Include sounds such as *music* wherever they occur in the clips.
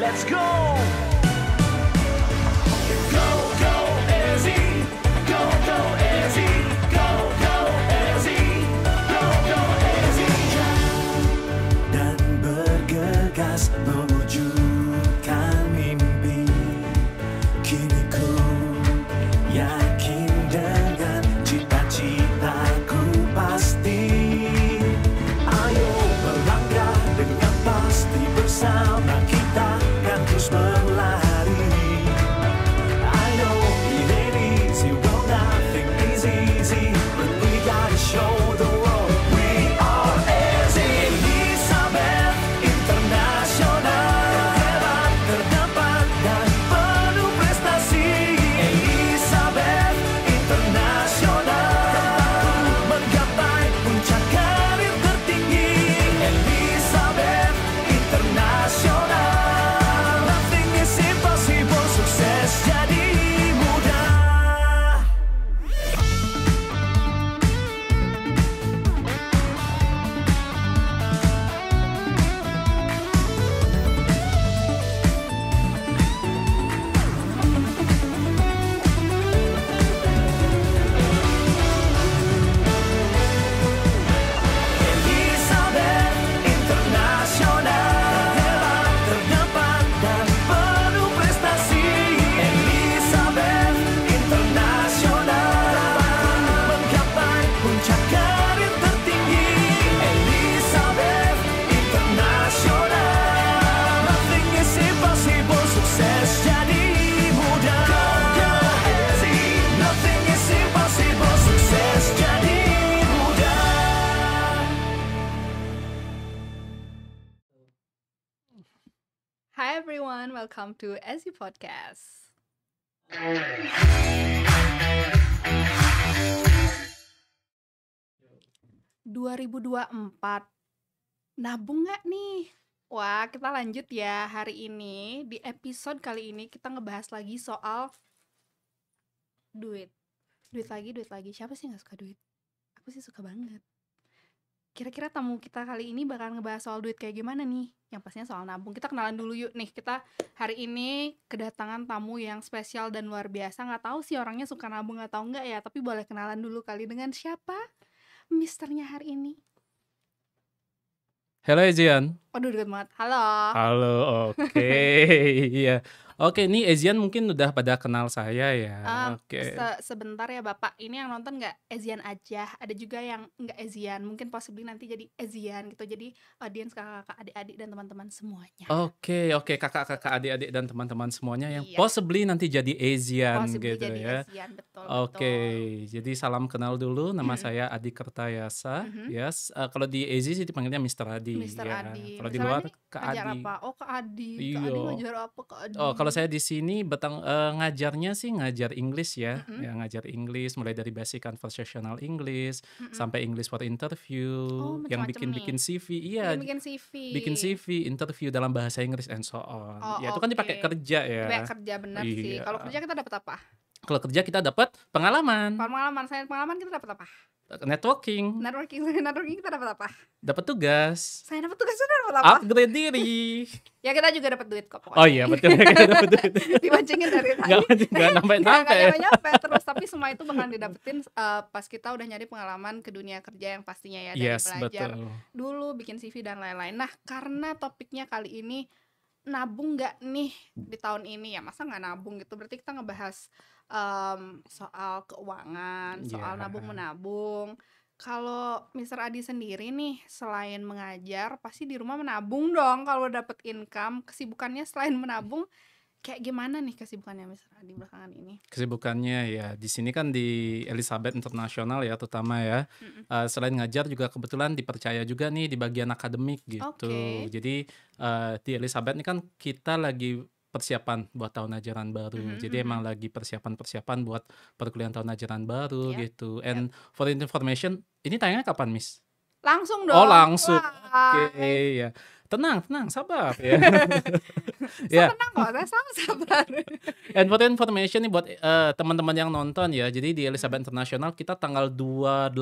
Let's go. welcome to SE Podcast. empat Nabung nggak nih? Wah, kita lanjut ya hari ini. Di episode kali ini kita ngebahas lagi soal duit. Duit lagi, duit lagi. Siapa sih nggak suka duit? Aku sih suka banget kira-kira tamu kita kali ini bakal ngebahas soal duit kayak gimana nih? Yang pastinya soal nabung. Kita kenalan dulu yuk nih. Kita hari ini kedatangan tamu yang spesial dan luar biasa. Nggak tahu sih orangnya suka nabung atau enggak ya, tapi boleh kenalan dulu kali dengan siapa misternya hari ini. halo Ejian. Waduh deket banget. Halo. Halo, oke. Okay. *laughs* Iya. Oke, ini Ezian mungkin udah pada kenal saya ya. Um, Oke. Se sebentar ya Bapak, ini yang nonton nggak Ezian aja, ada juga yang nggak Ezian, mungkin possibly nanti jadi Ezian gitu. Jadi audiens kakak-kakak, adik-adik dan teman-teman semuanya. Oke, oke, kakak-kakak, adik-adik dan teman-teman semuanya yang iya. possibly nanti jadi Ezian possibly gitu jadi ya. betul. Oke, jadi salam kenal dulu. Nama mm-hmm. saya Adi Kertayasa. Mm -hmm. Yes, uh, kalau di Ezi sih dipanggilnya Mister Adi. Mister Ya. Adi. Kalau di luar Kak Adi. Apa? Oh, Kak Adi. Kak Adi ngajar apa Kak Adi? Oh, kalau hmm. saya di sini betang uh, ngajarnya sih ngajar Inggris ya, mm-hmm. ya ngajar Inggris mulai dari basic kan conversational English mm-hmm. sampai English for interview, oh, yang bikin-bikin CV, iya. Bikin CV. Bikin CV, interview dalam bahasa Inggris and so on. Oh, ya itu okay. kan dipakai kerja ya. Dipakai kerja benar iya. sih. Kalau kerja kita dapat apa? Kalau kerja kita dapat pengalaman. Pengalaman, saya pengalaman kita dapat apa? networking. Networking, *laughs* networking kita dapat apa? Dapat tugas. Saya dapat tugas itu dapat apa? Upgrade diri. *laughs* ya kita juga dapat duit kok pokoknya. Oh iya betul *laughs* kita dapat duit. Dimancingin dari tadi. gak nyampe nyampe. Gak nyampe terus tapi semua itu bakal didapetin uh, pas kita udah nyari pengalaman ke dunia kerja yang pastinya ya dari yes, belajar betul. dulu bikin CV dan lain-lain. Nah, karena topiknya kali ini nabung nggak nih di tahun ini ya masa nggak nabung gitu berarti kita ngebahas um, soal keuangan, iya. soal yeah. nabung menabung. Kalau Mister Adi sendiri nih, selain mengajar, pasti di rumah menabung dong. Kalau dapet income, kesibukannya selain menabung, kayak gimana nih kesibukannya Mister Adi belakangan ini? Kesibukannya ya di sini kan di Elizabeth International ya, terutama ya. Mm -mm. Uh, selain ngajar juga kebetulan dipercaya juga nih di bagian akademik gitu. Okay. Jadi uh, di Elizabeth ini kan kita lagi persiapan buat tahun ajaran baru. Mm -hmm. Jadi mhm. emang lagi persiapan-persiapan buat perkuliahan tahun ajaran baru yeah. gitu. Iya. And yeah. for information, ini tayangnya kapan, Miss? Langsung oh, dong. Oh, langsung. Oke, okay, ya tenang tenang sabar ya *laughs* yeah. tenang kok saya sama sabar and for information nih buat uh, teman-teman yang nonton ya jadi di Elizabeth International kita tanggal 28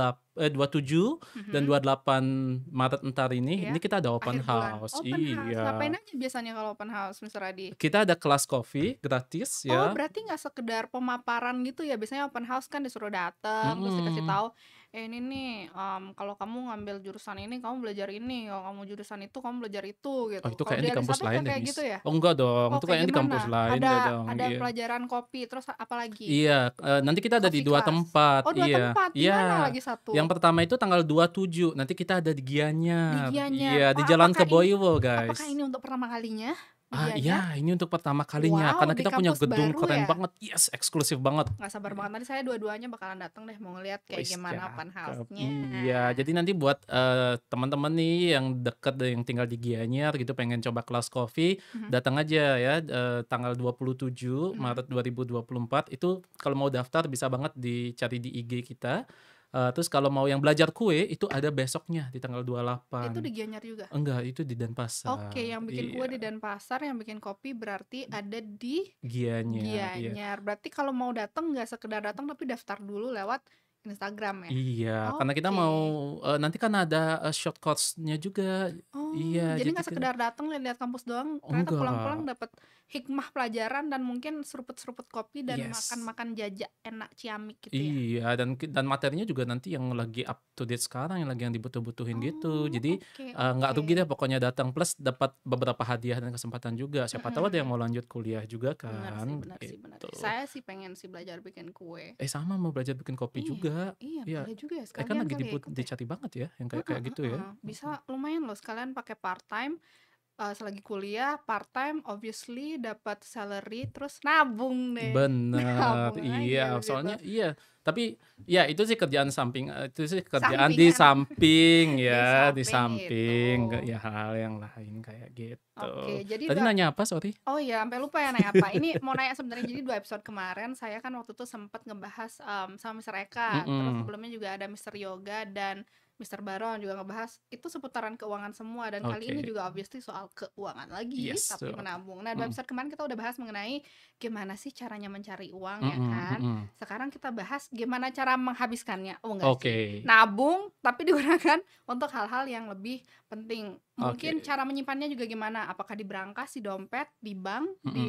eh, 27 mm-hmm. dan delapan Maret entar ini yeah. ini kita ada open Akhir house open iya house. ngapain aja biasanya kalau open house Mr. Adi kita ada kelas coffee gratis ya oh berarti nggak sekedar pemaparan gitu ya biasanya open house kan disuruh datang mm-hmm. terus dikasih tahu eh ini nih um, kalau kamu ngambil jurusan ini kamu belajar ini kalau kamu jurusan itu kamu belajar itu gitu oh, itu kayak di kampus lain kayak ya, gitu ya oh enggak dong oh, itu kayak di kampus lain ada dong, ada iya. pelajaran kopi terus apa lagi iya uh, nanti kita ada di dua class. tempat oh dua iya. tempat iya. lagi satu yang pertama itu tanggal 27 nanti kita ada di Gianyar di Gianyar iya di oh, jalan ke guys apakah ini untuk pertama kalinya Ah iya, iya, iya, ini untuk pertama kalinya wow, karena kita punya gedung keren ya? banget. Yes, eksklusif banget. Gak sabar banget nanti saya dua-duanya bakalan datang deh mau ngeliat kayak Wih, gimana open house-nya. Iya, jadi nanti buat uh, teman-teman nih yang deket yang tinggal di Gianyar gitu pengen coba kelas coffee, mm-hmm. datang aja ya uh, tanggal 27 mm-hmm. Maret 2024 itu kalau mau daftar bisa banget dicari di IG kita Uh, terus kalau mau yang belajar kue itu ada besoknya di tanggal 28. Itu di Gianyar juga? Enggak, itu di Denpasar. Oke, okay, yang bikin iya. kue di iya. Denpasar, yang bikin kopi berarti ada di Gianyar. Iya. Gianyar. Iya. Berarti kalau mau datang nggak sekedar datang tapi daftar dulu lewat Instagram ya. Iya, okay. karena kita mau uh, nanti kan ada uh, short course-nya juga. Oh, iya. Jadi nggak sekedar datang lihat kampus doang, oh, ternyata pulang-pulang dapat hikmah pelajaran dan mungkin seruput-seruput kopi dan makan makan-makan jajak enak ciamik gitu ya. Iya, dan dan materinya juga nanti yang lagi up to date sekarang yang lagi yang dibutuh-butuhin oh, gitu. Jadi eh, nggak okay, uh, okay. rugi deh pokoknya datang plus dapat beberapa hadiah dan kesempatan juga. Siapa tahu ada yang mau lanjut kuliah juga kan. Benar sih, benar gitu. sih, benar. Saya sih pengen sih belajar bikin kue. Eh sama mau belajar bikin kopi iya, juga. Iya, iya. juga ya sekalian. Eh, kan lagi ya dibut, dicati ya. dicari banget ya yang kayak uh huh kayak gitu uh huh ya. Bisa lumayan loh sekalian pakai part time uh, selagi kuliah part time obviously dapat salary terus nabung deh *laughs* benar iya aja, gitu. soalnya gitu. iya tapi ya itu sih kerjaan samping eh, itu sih kerjaan Sampingan. *laughs* di samping ya di samping, di samping gitu. ya hal yang lain kayak gitu Oke, jadi tadi nanya apa sorry oh iya sampai lupa ya nanya apa ini mau nanya sebenarnya jadi dua episode kemarin saya kan waktu itu sempat ngebahas um, sama Mr. Eka mm -hmm. terus sebelumnya juga ada Mr. Yoga dan Mr. Baron juga ngebahas itu seputaran keuangan semua dan okay. kali ini juga obviously soal keuangan lagi yes, tapi so. menabung. Nah, mm. episode kemarin kita udah bahas mengenai gimana sih caranya mencari uang mm-hmm, ya kan. Mm-hmm. Sekarang kita bahas gimana cara menghabiskannya. Oh enggak okay. sih. Nabung tapi *laughs* digunakan untuk hal-hal yang lebih penting. Mungkin okay. cara menyimpannya juga gimana? Apakah di brankas, di dompet, di bank, mm-hmm. di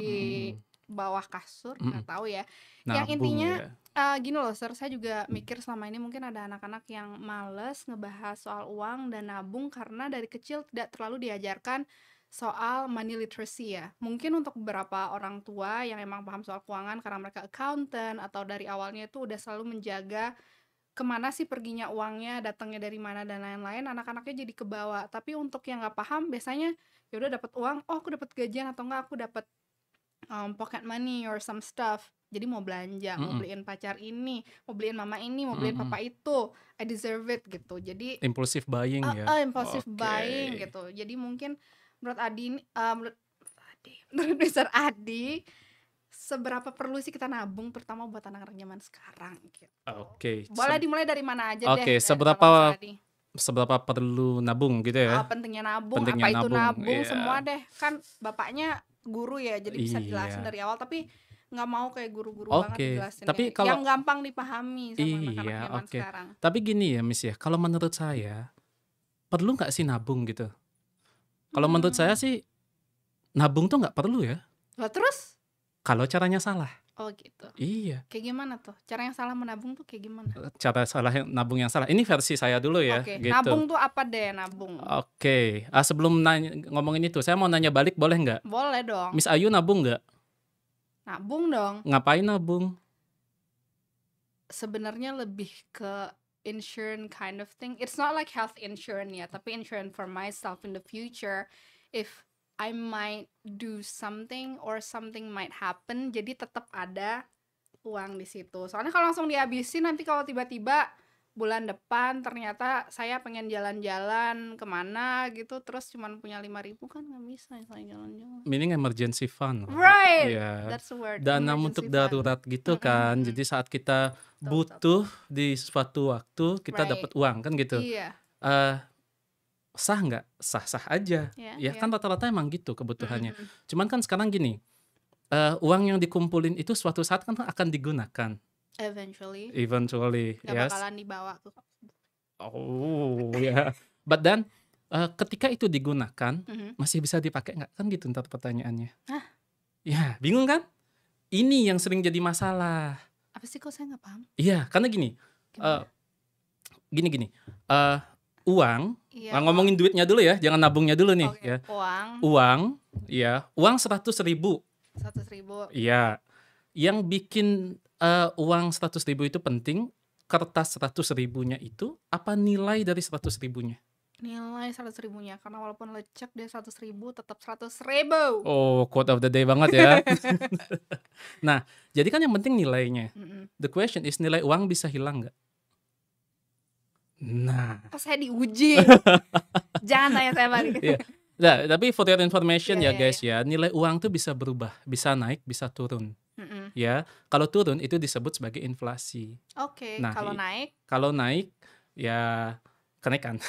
bawah kasur, nggak mm-hmm. tahu ya. ya Nabung, yang intinya ya uh, gini loh sir saya juga mikir selama ini mungkin ada anak-anak yang males ngebahas soal uang dan nabung karena dari kecil tidak terlalu diajarkan soal money literacy ya mungkin untuk beberapa orang tua yang emang paham soal keuangan karena mereka accountant atau dari awalnya itu udah selalu menjaga kemana sih perginya uangnya datangnya dari mana dan lain-lain anak-anaknya jadi kebawa tapi untuk yang nggak paham biasanya yaudah udah dapat uang oh aku dapat gajian atau nggak aku dapat um, mmm, pocket money or some stuff jadi mau belanja mm -hmm. mau beliin pacar ini mau beliin mama ini mau beliin mm -hmm. papa itu I deserve it gitu jadi impulsive buying uh, ya uh, impulsive okay. buying gitu jadi mungkin menurut Adi uh, menurut Adi *laughs* menurut Adi seberapa perlu sih kita nabung pertama buat anak-anak zaman sekarang gitu. Oke. Okay. Boleh dimulai dari mana aja okay, deh. Oke, eh, seberapa seberapa perlu nabung gitu ya? Uh, pentingnya nabung, pentingnya apa nabung, itu nabung yeah. semua deh. Kan bapaknya guru ya, jadi bisa yeah. Iya. dari awal tapi nggak mau kayak guru-guru okay. banget jelasin tapi ya. kalau yang gampang dipahami sama iya, anak-anak okay. sekarang tapi gini ya Miss ya kalau menurut saya perlu nggak sih nabung gitu kalau hmm. menurut saya sih nabung tuh nggak perlu ya Loh, terus kalau caranya salah Oh gitu. Iya. Kayak gimana tuh? Cara yang salah menabung tuh kayak gimana? Eh, cara salah yang, nabung yang salah. Ini versi saya dulu ya. Okay. Gitu. Nabung tuh apa deh nabung? Oke. Okay. Ah sebelum nanya, ngomongin itu, saya mau nanya balik boleh nggak? Boleh dong. Miss Ayu nabung nggak? Nabung dong. Ngapain nabung? Sebenarnya lebih ke insurance kind of thing. It's not like health insurance ya, tapi insurance for myself in the future if I might do something or something might happen. Jadi tetap ada uang di situ. Soalnya kalau langsung dihabisin nanti kalau tiba-tiba bulan depan ternyata saya pengen jalan-jalan kemana gitu terus cuma punya lima ribu kan nggak bisa ya saya jalan-jalan meaning emergency fund right yeah. that's the word dana emergency untuk darurat fund. gitu mm -hmm. kan jadi saat kita butuh betul. di suatu waktu kita right. dapat uang kan gitu iya. uh, sah nggak sah sah aja yeah, ya yeah. kan rata-rata emang gitu kebutuhannya mm -hmm. cuman kan sekarang gini uh, uang yang dikumpulin itu suatu saat kan akan digunakan Eventually. Eventually. Gak yes. bakalan dibawa ke. Oh ya. Yeah. But then uh, ketika itu digunakan mm-hmm. masih bisa dipakai nggak? Kan gitu ntar pertanyaannya. Hah? Ya bingung kan? Ini yang sering jadi masalah. Apa sih kok saya nggak paham? Iya karena gini. Eh, gini gini. Uh, uang. Iya. Nah, ngomongin duitnya dulu ya, jangan nabungnya dulu nih. Okay. Ya. Uang. Uang, ya. Uang seratus ribu. Seratus ribu. Iya yang bikin uh, uang seratus ribu itu penting kertas seratus ribunya itu apa nilai dari seratus ribunya? Nilai seratus ribunya karena walaupun lecek dia seratus ribu tetap seratus ribu. Oh, quote of the day banget ya. *laughs* nah, jadi kan yang penting nilainya. The question is nilai uang bisa hilang nggak? Nah. Pas saya diuji. *laughs* Jangan tanya saya balik. yeah. Nah, tapi for your information yeah, ya yeah, guys yeah. ya, nilai uang tuh bisa berubah, bisa naik, bisa turun ya kalau turun itu disebut sebagai inflasi oke okay, nah, kalau naik kalau naik ya kenaikan *laughs* *laughs*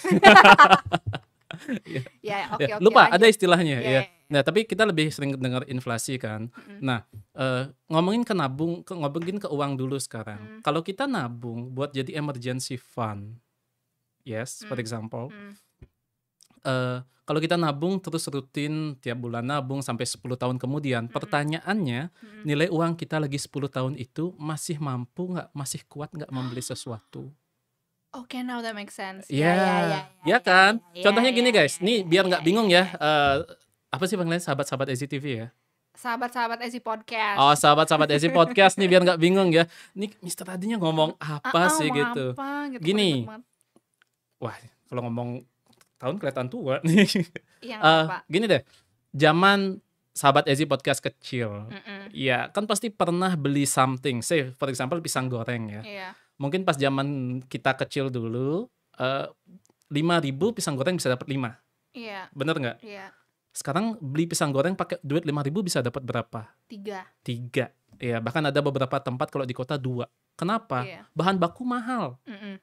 ya, ya okay, okay, lupa ada istilahnya ya ya. ya, ya. Nah, tapi kita lebih sering dengar inflasi kan. Mm-hmm. Nah, eh, ngomongin ke nabung, ke, ngomongin ke uang dulu sekarang. Mm. Kalau kita nabung buat jadi emergency fund, yes, mm. for example, mm uh, kalau kita nabung terus rutin tiap bulan nabung sampai 10 tahun kemudian, hmm. pertanyaannya hmm. nilai uang kita lagi 10 tahun itu masih mampu nggak, masih kuat nggak membeli *gasps* sesuatu? Oke, okay, now that makes sense. Ya, yeah. ya, kan. Contohnya gini guys, nih eh, biar nggak bingung ya. apa sih panggilan sahabat-sahabat TV ya? Sahabat-sahabat Ezi Podcast. Oh, sahabat-sahabat Ezi *laughs* Podcast nih biar nggak bingung ya. Nih Mister Adinya ngomong apa uh, uh, sih gitu. Apa, gitu. Gini. Wah, kalau ngomong tahun kelihatan tua nih. Iya, uh, gini deh. Zaman sahabat Ezi podcast kecil. Iya, mm ya kan pasti pernah beli something, say for example pisang goreng ya. Yeah. Mungkin pas zaman kita kecil dulu eh, lima uh, ribu pisang goreng bisa dapat lima. Iya. Bener nggak? Iya. Sekarang beli pisang goreng pakai duit lima ribu bisa dapat berapa? Tiga. Tiga. Ya, bahkan ada beberapa tempat kalau di kota dua. Kenapa? Iya. Bahan baku mahal. Mm -mm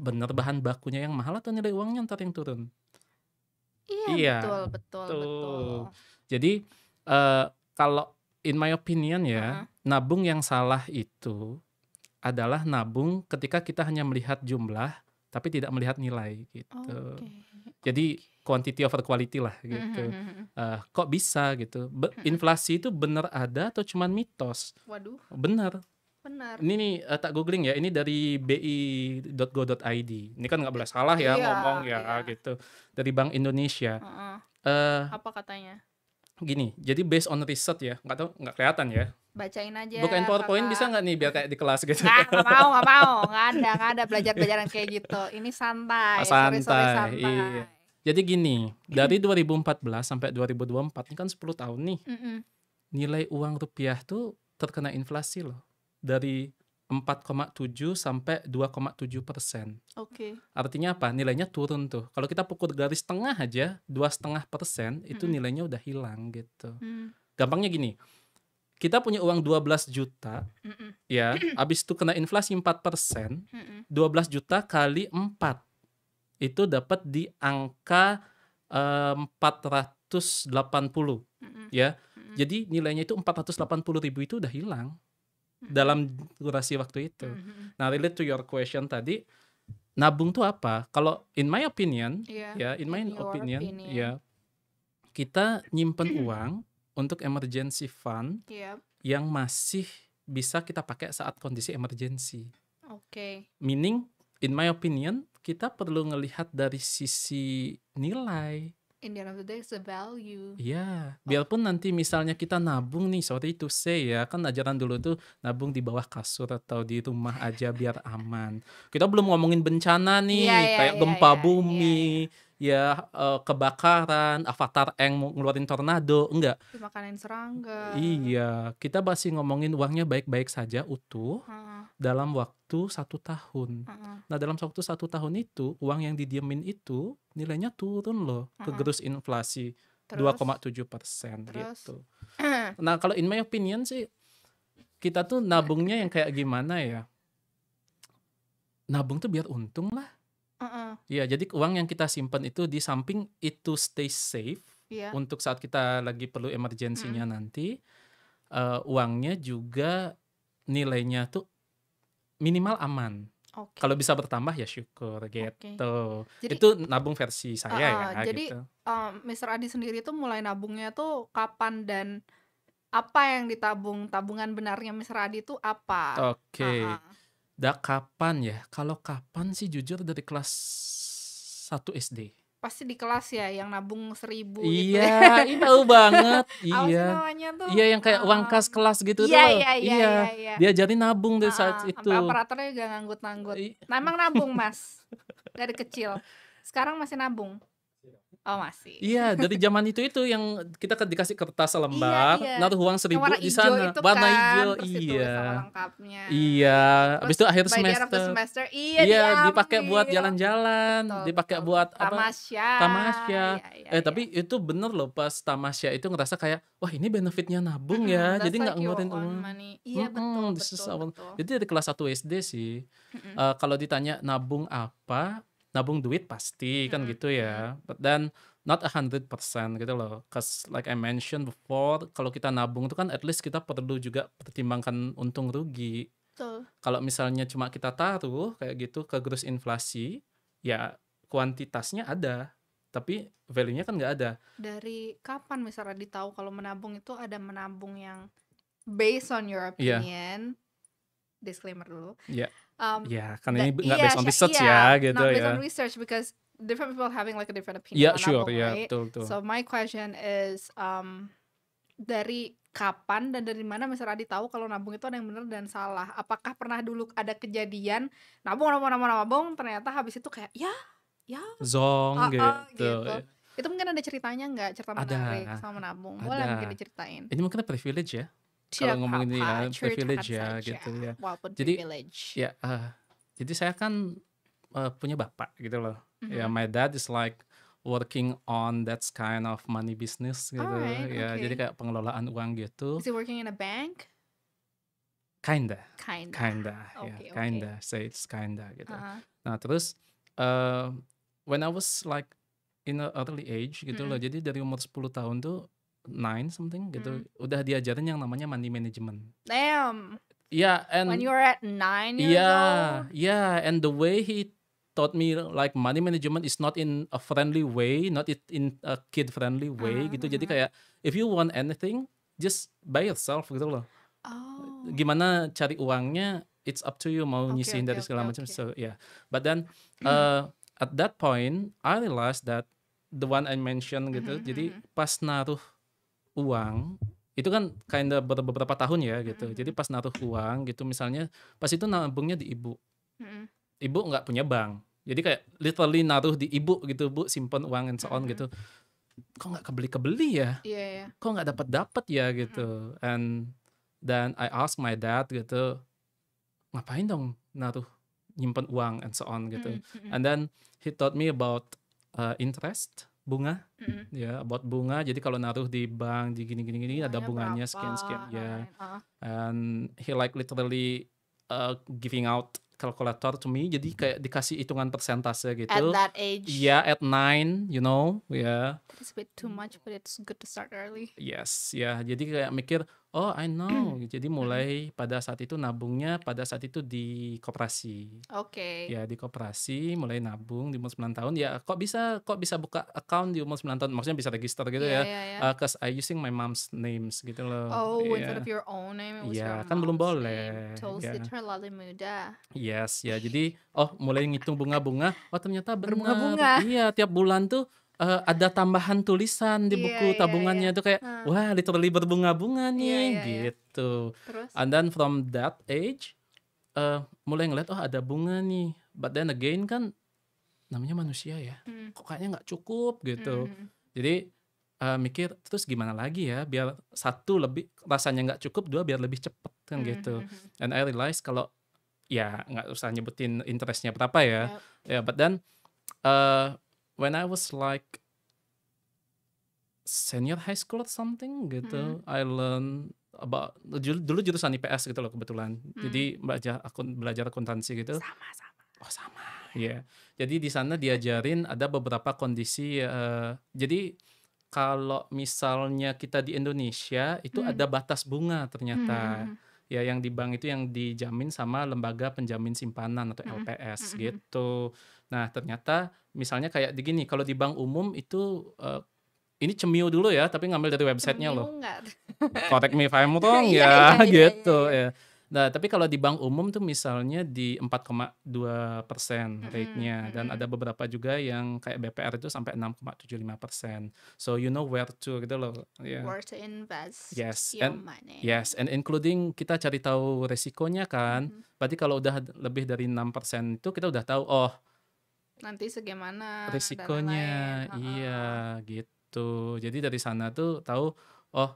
bener bahan bakunya yang mahal atau nilai uangnya ntar yang turun iya, iya. betul betul tuh. betul jadi uh, kalau in my opinion ya uh -huh. nabung yang salah itu adalah nabung ketika kita hanya melihat jumlah tapi tidak melihat nilai gitu okay. jadi quantity over quality lah mhm, gitu mm uh, kok bisa gitu Be mhm. inflasi itu benar ada atau cuma mitos waduh benar Benar. Ini nih uh, tak googling ya, ini dari bi.go.id. Ini kan nggak boleh salah ya iya, ngomong ya iya. gitu. Dari Bank Indonesia. Uh -uh. Uh, Apa katanya? Gini, jadi based on research ya, nggak tahu nggak kelihatan ya. Bacain aja. Bukain PowerPoint kakak. bisa nggak nih biar kayak di kelas gitu? Nggak, nggak mau, nggak mau, *laughs* nggak ada, nggak ada belajar-belajaran kayak gitu. Ini santai, santai, ah, Sorry, sorry, santai. Iya. Jadi gini, dari 2014 sampai 2024 ini kan 10 tahun nih. Mm -mm. Nilai uang rupiah tuh terkena inflasi loh dari 4,7 sampai 2,7 persen. Oke. Okay. Artinya apa? Nilainya turun tuh. Kalau kita pukul garis tengah aja dua setengah persen itu nilainya udah hilang gitu. Mm. Gampangnya gini, kita punya uang 12 juta, mm -mm. ya, *clears throat* abis itu kena inflasi 4 persen, mm -mm. 12 juta kali 4 itu dapat di angka eh, 480, mm -mm. ya. Mm -mm. Jadi nilainya itu 480 ribu itu udah hilang dalam durasi waktu itu. Nah, relate to your question tadi, nabung tuh apa? Kalau in my opinion, ya, yeah, in my in opinion, ya, yeah, kita nyimpen uang untuk emergency fund yep. yang masih bisa kita pakai saat kondisi emergency. Oke. Okay. Meaning, in my opinion, kita perlu melihat dari sisi nilai, in the end of the day it's a value. Iya, yeah. biarpun nanti misalnya kita nabung nih, sorry to say ya, kan ajaran dulu tuh nabung di bawah kasur atau di rumah aja biar aman. Kita belum ngomongin bencana nih, yeah, yeah, kayak yeah, gempa yeah, bumi, yeah, yeah ya uh, kebakaran, Avatar yang ngeluarin tornado, enggak. Makanan serangga. Iya, kita masih ngomongin uangnya baik-baik saja utuh uh dalam waktu satu tahun. uh Nah dalam waktu satu tahun itu uang yang didiemin itu nilainya turun loh uh ke inflasi dua persen gitu. *clears throat* nah kalau in my opinion sih kita tuh nabungnya yang kayak gimana ya? Nabung tuh biar untung lah Uh-uh. Iya, jadi uang yang kita simpan itu di samping itu stay safe yeah. untuk saat kita lagi perlu emergensinya hmm. nanti, uh, uangnya juga nilainya tuh minimal aman. Okay. Kalau bisa bertambah ya syukur gitu. Okay. Jadi, itu nabung versi saya uh, ya. Jadi gitu. uh, eh, Mr. Adi sendiri tuh mulai nabungnya tuh kapan dan apa yang ditabung tabungan benarnya Mr. Adi tuh apa? Oke. Okay. Uh -huh. Da, kapan ya? Kalau kapan sih jujur dari kelas 1 SD. Pasti di kelas ya yang nabung seribu iya, gitu. Iya, ya. *laughs* tahu banget. *laughs* iya. tuh? Iya yang kayak uang kas ah. kelas gitu iya, tuh. Iya, iya, iya. iya. iya. Dia jadi nabung dari uh, saat ah, itu. Sampai operatornya juga nganggut-nganggut. Nah, emang nabung, Mas. dari kecil. Sekarang masih nabung. Oh masih. Iya dari zaman itu itu yang kita dikasih kertas lembar, iya, iya. naruh uang seribu di sana, itu warna kan, hijau, iya. Iya. Abis itu akhir semester. semester iya, iya dipakai buat jalan-jalan, dipakai buat apa? Tamasya. Tamasya. Iya, eh, iya, eh iya. tapi itu bener loh pas tamasya itu ngerasa kayak wah ini benefitnya nabung mm -hmm, ya, jadi nggak like ngeluarin uang. Iya -hmm, betul, betul, betul. Jadi dari kelas 1 SD sih. Mm -hmm. uh, kalau ditanya nabung apa, nabung duit pasti kan hmm, gitu ya hmm. but then not a hundred percent gitu loh cause like I mentioned before kalau kita nabung itu kan at least kita perlu juga pertimbangkan untung rugi kalau misalnya cuma kita taruh kayak gitu ke gross inflasi ya kuantitasnya ada tapi value-nya kan nggak ada dari kapan misalnya ditahu kalau menabung itu ada menabung yang based on your iya. opinion yeah. disclaimer dulu yeah Um, yeah, kan ini nggak yeah, based on research yeah, ya, gitu not based ya. on research because different people having like a different opinion. Yeah, sure, Apple, yeah, right? betul, betul. So my question is, um, dari kapan dan dari mana misalnya Adi tahu kalau nabung itu ada yang benar dan salah? Apakah pernah dulu ada kejadian nabung, nabung, nabung, nabung, ternyata habis itu kayak ya, ya, zong uh, uh, gitu. gitu. Yeah. Itu mungkin ada ceritanya nggak cerita menarik ada, sama menabung? Boleh mungkin diceritain. Ini mungkin privilege ya tidak kalau ngomongin ini ya privilege ya saja, gitu ya walaupun jadi privilege. ya uh, jadi saya kan uh, punya bapak gitu loh ya, mm-hmm. ya yeah, my dad is like working on that kind of money business gitu right, ya okay. jadi kayak pengelolaan uang gitu is he working in a bank kinda kinda kinda ya yeah, kinda okay. say it's kinda gitu uh-huh. nah terus uh, when I was like in early age gitu mm-hmm. loh jadi dari umur 10 tahun tuh 9 something gitu hmm. udah diajarin yang namanya money management. Damn. Yeah, and when you were at 9 years yeah, old. Yeah, yeah and the way he taught me like money management is not in a friendly way, not in a kid friendly way hmm. gitu. Jadi mm-hmm. kayak if you want anything just buy yourself gitu loh. Oh. Gimana cari uangnya it's up to you mau okay, nyisihin okay, dari segala okay, macam. Okay. So yeah, but then uh, at that point I realized that the one I mentioned gitu. Mm-hmm, jadi mm-hmm. pas naruh uang itu kan kinda beberapa tahun ya gitu. Mm -hmm. Jadi pas naruh uang gitu misalnya pas itu nabungnya di ibu. Mm -hmm. Ibu nggak punya bank. Jadi kayak literally naruh di ibu gitu, Bu, simpan uang and so on mm -hmm. gitu. Kok nggak kebeli-kebeli ya? Yeah, yeah. Kok nggak dapat-dapat ya gitu. Mm -hmm. And then I ask my dad gitu, ngapain dong naruh nyimpan uang and so on gitu. Mm -hmm. And then he taught me about uh, interest bunga mm-hmm. ya about bunga jadi kalau naruh di bank di gini gini gini ada ya bunganya sekian sekian ya yeah. uh. Uh-uh. and he like literally uh, giving out calculator to me. Jadi mm-hmm. kayak dikasih hitungan persentase gitu. At that age. ya Yeah, at nine, you know, ya yeah. It's a bit too much, but it's good to start early. Yes, ya. Yeah. Jadi kayak mikir, oh I know. Mm-hmm. Jadi mm-hmm. mulai pada saat itu nabungnya pada saat itu di koperasi. Oke. Okay. Ya yeah, di koperasi mulai nabung di umur 9 tahun. Ya yeah, kok bisa kok bisa buka account di umur 9 tahun? Maksudnya bisa register gitu yeah, ya? Yeah, yeah. Uh, Cause I using my mom's names gitu loh. Oh, yeah. instead of your own name, it was yeah, your kan belum boleh. Name. Tulsi yeah. terlalu muda. Iya, Yes, ya. Jadi oh mulai ngitung bunga-bunga, oh ternyata benar. bunga Iya, tiap bulan tuh uh, ada tambahan tulisan di iya, buku yeah, tabungannya yeah. tuh kayak hmm. wah literally berbunga-bunga iya, nih yeah, yeah, gitu. Terus? And then from that age uh, mulai ngeliat oh ada bunga nih. But then again kan namanya manusia ya. Hmm. Kok kayaknya nggak cukup gitu. Hmm. hmm, hmm. Jadi uh, mikir terus gimana lagi ya biar satu lebih rasanya nggak cukup dua biar lebih cepet kan mm -hmm. gitu hmm, and I realize kalau ya nggak usah nyebutin interestnya berapa ya ya yeah, but then uh, when I was like senior high school or something gitu mm. I learn about dulu, dulu jurusan IPS gitu loh kebetulan mm. jadi hmm. belajar akun belajar akuntansi gitu sama sama oh sama ya yeah. jadi di sana diajarin ada beberapa kondisi uh, jadi kalau misalnya kita di Indonesia itu mm. ada batas bunga ternyata mm ya yang di bank itu yang dijamin sama lembaga penjamin simpanan atau LPS mm -hmm. gitu. Nah ternyata misalnya kayak begini kalau di bank umum itu uh, ini cemio dulu ya, tapi ngambil dari websitenya loh. Kotek me if I'm *laughs* iya, wrong ya, iya, iya, *laughs* gitu ya, ya, ya gitu ya. Nah, tapi kalau di bank umum tuh misalnya di 4,2 persen rate-nya, mm -hmm. dan ada beberapa juga yang kayak BPR itu sampai 6,75 persen. So you know where to gitu loh. Yeah. Where to invest yes. your and, money. Yes, and including kita cari tahu resikonya kan. Mm -hmm. Berarti kalau udah lebih dari 6 persen itu kita udah tahu, oh nanti segimana resikonya. lain -lain. iya gitu. Jadi dari sana tuh tahu, oh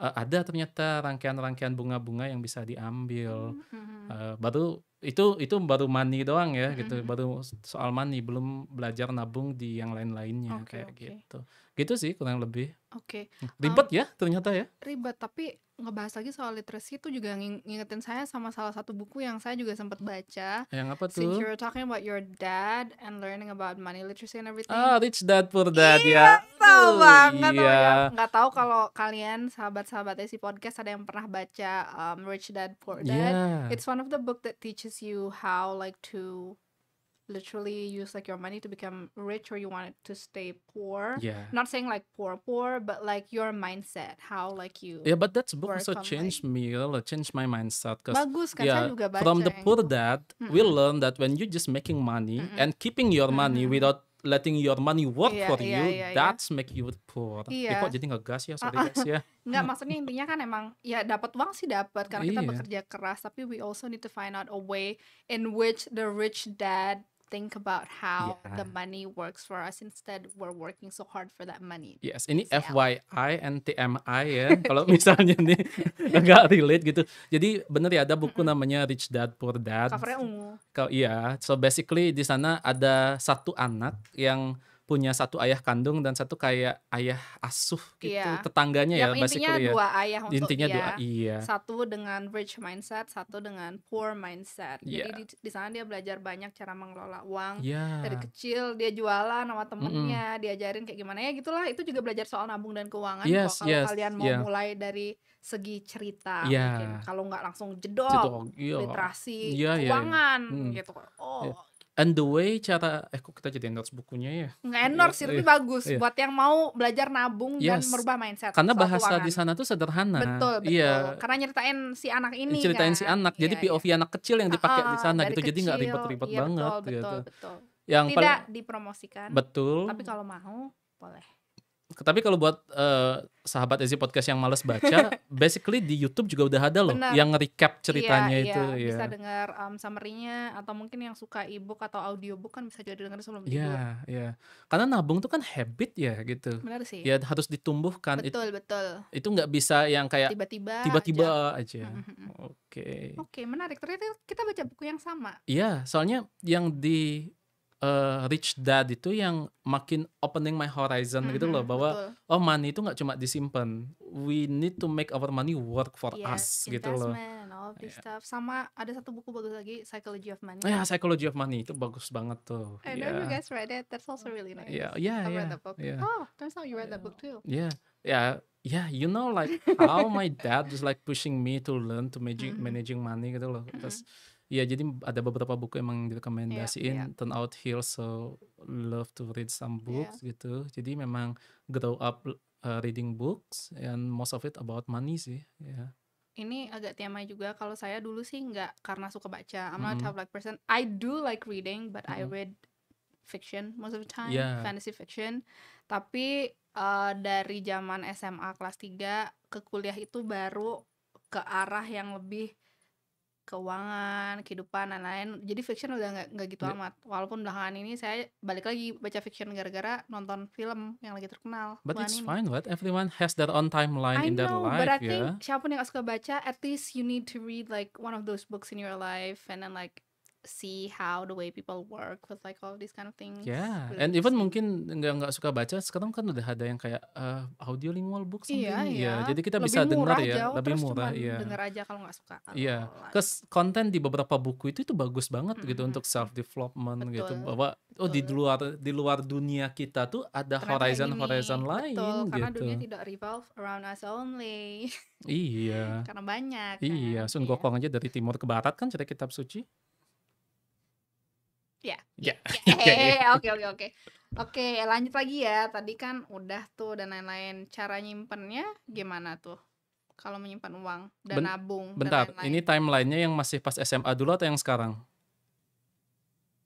uh, ada ternyata rangkaian-rangkaian bunga-bunga yang bisa diambil. Mm-hmm. Uh, baru itu itu baru mani doang ya mm-hmm. gitu, hmm. baru soal mani belum belajar nabung di yang lain-lainnya okay, kayak okay. gitu. Gitu sih kurang lebih. Oke. Okay. Ribet um, ya ternyata ya? Ribet tapi ngebahas lagi soal literasi itu juga ng ngingetin saya sama salah satu buku yang saya juga sempat baca. Yang apa tuh? Since you're talking about your dad and learning about money literacy and everything. Ah, oh, Rich Dad Poor Dad iya, ya. Tahu oh, banget. Iya. Yang nggak tahu kalau kalian sahabat-sahabatnya si podcast ada yang pernah baca um, Rich Dad Poor iya. Dad. Yeah. It's one of the book that teaches you how like to literally use like your money to become rich or you want it to stay poor yeah not saying like poor poor but like your mindset how like you yeah but that's book also changed like, me changed my mindset because kan, yeah, from the poor dad mm -mm. we learn that when you're just making money mm and keeping your money without letting your money work yeah, for yeah, you yeah, that's yeah. make you poor yeah. Eh, iya. kok jadi ngegas ya sorry uh-uh. guys ya *laughs* nggak maksudnya intinya kan emang ya dapat uang sih dapat karena kita iya. bekerja keras tapi we also need to find out a way in which the rich dad think about how yeah. the money works for us instead we're working so hard for that money. Yes, ini FYI and TMI ya. *laughs* Kalau misalnya ini enggak *laughs* relate gitu. Jadi benar ya ada buku mm -hmm. namanya Rich Dad Poor Dad. Covernya ungu. Kau iya. So basically di sana ada satu anak yang punya satu ayah kandung dan satu kayak ayah asuh gitu yeah. tetangganya ya, ya intinya basically ya. dua ayah untuk intinya dia, dua iya satu dengan rich mindset satu dengan poor mindset yeah. jadi iya. di, di sana dia belajar banyak cara mengelola uang yeah. dari kecil dia jualan sama temennya mm -hmm. diajarin kayak gimana ya gitulah itu juga belajar soal nabung dan keuangan yes, kalau yes, kalian mau yeah. mulai dari segi cerita yeah. mungkin kalau nggak langsung jedok, jedok iya. literasi yeah, iya, keuangan yeah, yeah. Hmm. gitu oh yeah And the way cara eh kok kita jadi endorse bukunya ya? Nggak endorse sih, iya, tapi iya, bagus iya. buat yang mau belajar nabung yes. dan merubah mindset. Karena bahasa keuangan. di sana tuh sederhana. Betul, iya. betul. Iya. Karena nyeritain si anak ini. Ceritain eh, kan? si anak. Jadi iya, POV iya. anak kecil yang dipakai uh, di ah, ah, sana gitu. Kecil, jadi nggak ribet-ribet iya, banget betul, gitu. Betul, betul. Yang tidak dipromosikan. Betul. Tapi kalau mau boleh tapi kalau buat uh, sahabat Ezi podcast yang males baca, *laughs* basically di YouTube juga udah ada loh Bener. yang recap ceritanya iya, itu. Iya. iya. Bisa dengar um, summary-nya atau mungkin yang suka ebook atau audiobook kan bisa juga dengar sebelum iya, tidur. Iya, iya. Karena nabung tuh kan habit ya gitu. Benar sih. Ya harus ditumbuhkan. Betul, It, betul. Itu nggak bisa yang kayak tiba-tiba aja. aja. Oke. Oke, okay. okay, menarik. Ternyata kita baca buku yang sama. Iya, soalnya yang di uh, rich dad itu yang makin opening my horizon mm -hmm, gitu loh mm-hmm, bahwa betul. oh money itu nggak cuma disimpan we need to make our money work for yes, us gitu loh all this yeah. stuff sama ada satu buku bagus lagi psychology of money ya yeah, psychology of money itu bagus banget tuh I yeah. know you iya. guys read it that's also really nice yeah yeah I iya, yeah, read iya, the book yeah. oh turns out you read yeah. the book too yeah yeah yeah you know like how my dad was like pushing me to learn to managing mm -hmm. managing money gitu loh mm -hmm. Terus, mm-hmm. Iya, jadi ada beberapa buku emang iya, direkomendasiin. Yeah, yeah. Turn out here, so love to read some iya. books yeah. gitu. Jadi memang grow up uh, reading books and most of it about money sih. Yeah. Ini agak tema juga. Kalau saya dulu sih nggak karena suka baca. I'm not mm. type like person. I do like reading, but mm. I read fiction most of the time, yeah. fantasy fiction. Tapi uh, dari zaman SMA kelas 3 ke kuliah itu baru ke arah yang lebih keuangan, kehidupan, dan lain-lain. Jadi fiction udah nggak nggak gitu yeah. amat. Walaupun belakangan ini saya balik lagi baca fiction gara-gara nonton film yang lagi terkenal. But it's ini. fine, But everyone has their own timeline I in know, their life. But I yeah. think siapapun yang gak suka baca, at least you need to read like one of those books in your life, and then like see how the way people work with like all these kind of things. Yeah, really and even mungkin nggak nggak suka baca sekarang kan udah ada yang kayak uh, eh, audio lingual book something. Iya, Yeah, iya. jadi kita lebih bisa dengar ya, jauh, lebih murah. Iya. Dengar aja kalau nggak suka. Iya. Yeah. Kes konten di beberapa buku itu itu bagus banget mm -hmm. gitu untuk self development gitu. betul, gitu bahwa oh di luar di luar dunia kita tuh ada Ternyata horizon ini, horizon betul, lain betul, gitu. Karena dunia tidak revolve around us only. iya. *laughs* karena banyak. Iya, kan? Sun iya. Gokong aja dari timur ke barat kan cerita kitab suci. Ya. Ya. Ya. *laughs* ya. ya. Oke oke oke. Oke, lanjut lagi ya. Tadi kan udah tuh dan lain-lain. Cara nyimpennya gimana tuh? Kalau menyimpan uang dan nabung. Bentar, dan lain -lain. ini timelinenya yang masih pas SMA dulu atau yang sekarang?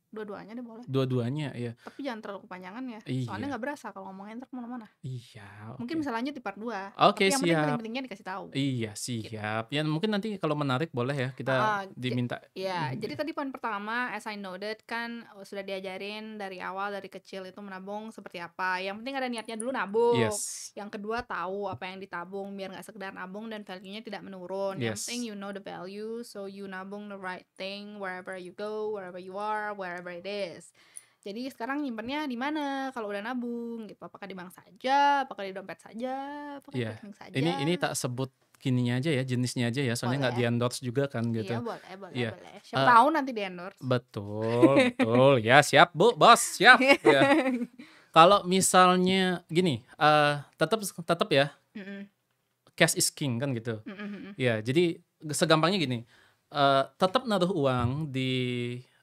Dua-duanya deh boleh. Dua-duanya ya. Tapi jangan terlalu kepanjangan ya. Iya. Soalnya nggak berasa kalau ngomongnya ntar kemana-mana. Iya. Okay. Mungkin bisa lanjut di part 2 Oke okay, siap. Yang penting-pentingnya dikasih tahu. Iya gitu. siap. Gitu. Ya mungkin nanti kalau menarik boleh ya kita uh, diminta. Iya. Hmm. Jadi tadi poin pertama, as I noted kan oh, sudah diajarin dari awal dari kecil itu menabung seperti apa. Yang penting ada niatnya dulu nabung. Yes. Yang kedua tahu apa yang ditabung biar nggak sekedar nabung dan value-nya tidak menurun. Yes. Yang penting you know the value, so you nabung the right thing wherever you go, wherever you are, wherever wherever it is. Jadi sekarang nyimpennya di mana kalau udah nabung gitu? Apakah di bank saja, apakah di dompet saja, apakah yeah. di iya. saja? Ini ini tak sebut kininya aja ya, jenisnya aja ya, soalnya nggak di endorse juga kan gitu. Iya boleh, boleh, yeah. boleh. Eh, Siapa uh, tahu nanti di endorse. Betul, *laughs* betul. ya siap bu, bos siap. *laughs* ya. Kalau misalnya gini, uh, eh, tetap tetap ya, mm -mm. cash is king kan gitu. Mm -mm. Ya, jadi segampangnya gini, uh, eh, tetap naruh uang di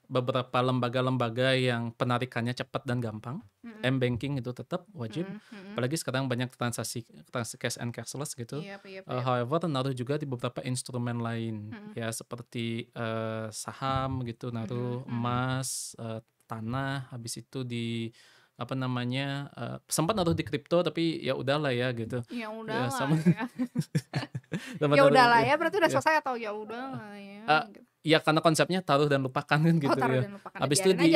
beberapa lembaga-lembaga yang penarikannya cepat dan gampang. Mm -hmm. M banking itu tetap wajib. Mm -hmm. Apalagi sekarang banyak transaksi transaksi cash and cashless gitu. Yep, yep, eh, yep. Uh, however, naruh juga di beberapa instrumen lain mm -hmm. ya seperti uh, saham gitu, naruh mm -hmm. emas, uh, tanah, habis itu di apa namanya uh, sempat naruh di kripto tapi ya udahlah ya gitu ya, ya udahlah ya, sama, ya. *laughs* ya udahlah ya berarti udah ya. selesai atau ya udahlah ya uh, gitu Iya karena konsepnya taruh dan lupakan kan oh, gitu oh, taruh ya. Dan Habis itu di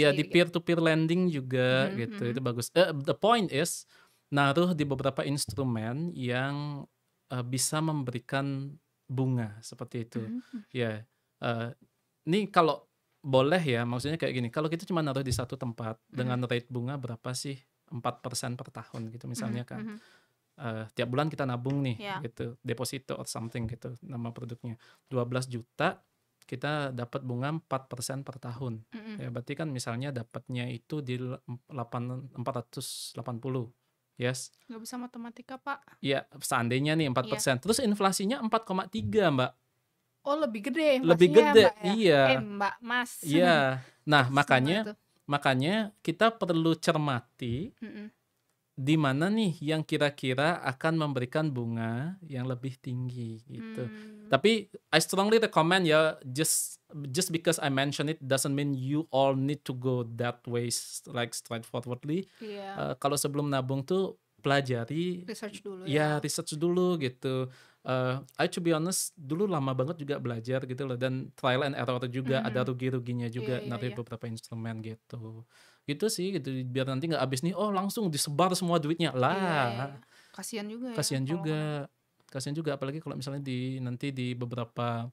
iya di peer to peer lending juga -hmm. gitu. Mm-hmm. Itu bagus. Uh, the point is naruh di beberapa instrumen yang uh, bisa memberikan bunga seperti itu. Mm -hmm. Ya. Yeah. Uh, ini kalau boleh ya maksudnya kayak gini. Kalau kita cuma naruh di satu tempat -hmm. dengan rate bunga berapa sih? 4% per tahun gitu misalnya mm-hmm, kan. Mm -hmm uh, tiap bulan kita nabung nih yeah. gitu deposito or something gitu nama produknya 12 juta kita dapat bunga 4% per tahun. Mm -hmm. Ya berarti kan misalnya dapatnya itu di 8 480. Yes. Gak bisa matematika, Pak. Iya, seandainya nih 4%. Iya. Terus inflasinya 4,3, Mbak. Oh, lebih gede Lebih gede. Ya, Mbak, eh, ya? Iya. Eh, Mbak, Mas. Iya. *laughs* Nah, Mas makanya makanya kita perlu cermati mm -mm. di mana nih yang kira-kira akan memberikan bunga yang lebih tinggi gitu. Mm tapi I strongly recommend ya just just because I mention it doesn't mean you all need to go that way like straightforwardly. Yeah. Iya. Uh, kalau sebelum nabung tuh pelajari research dulu ya, ya research dulu gitu uh, I to be honest dulu lama banget juga belajar gitu loh dan trial and error juga mm -hmm. ada rugi-ruginya iya, juga yeah, yeah, yeah. beberapa instrumen gitu gitu sih gitu biar nanti nggak habis nih oh langsung disebar semua duitnya iya, lah yeah, yeah. kasihan juga ya kasihan juga kasian juga apalagi kalau misalnya di nanti di beberapa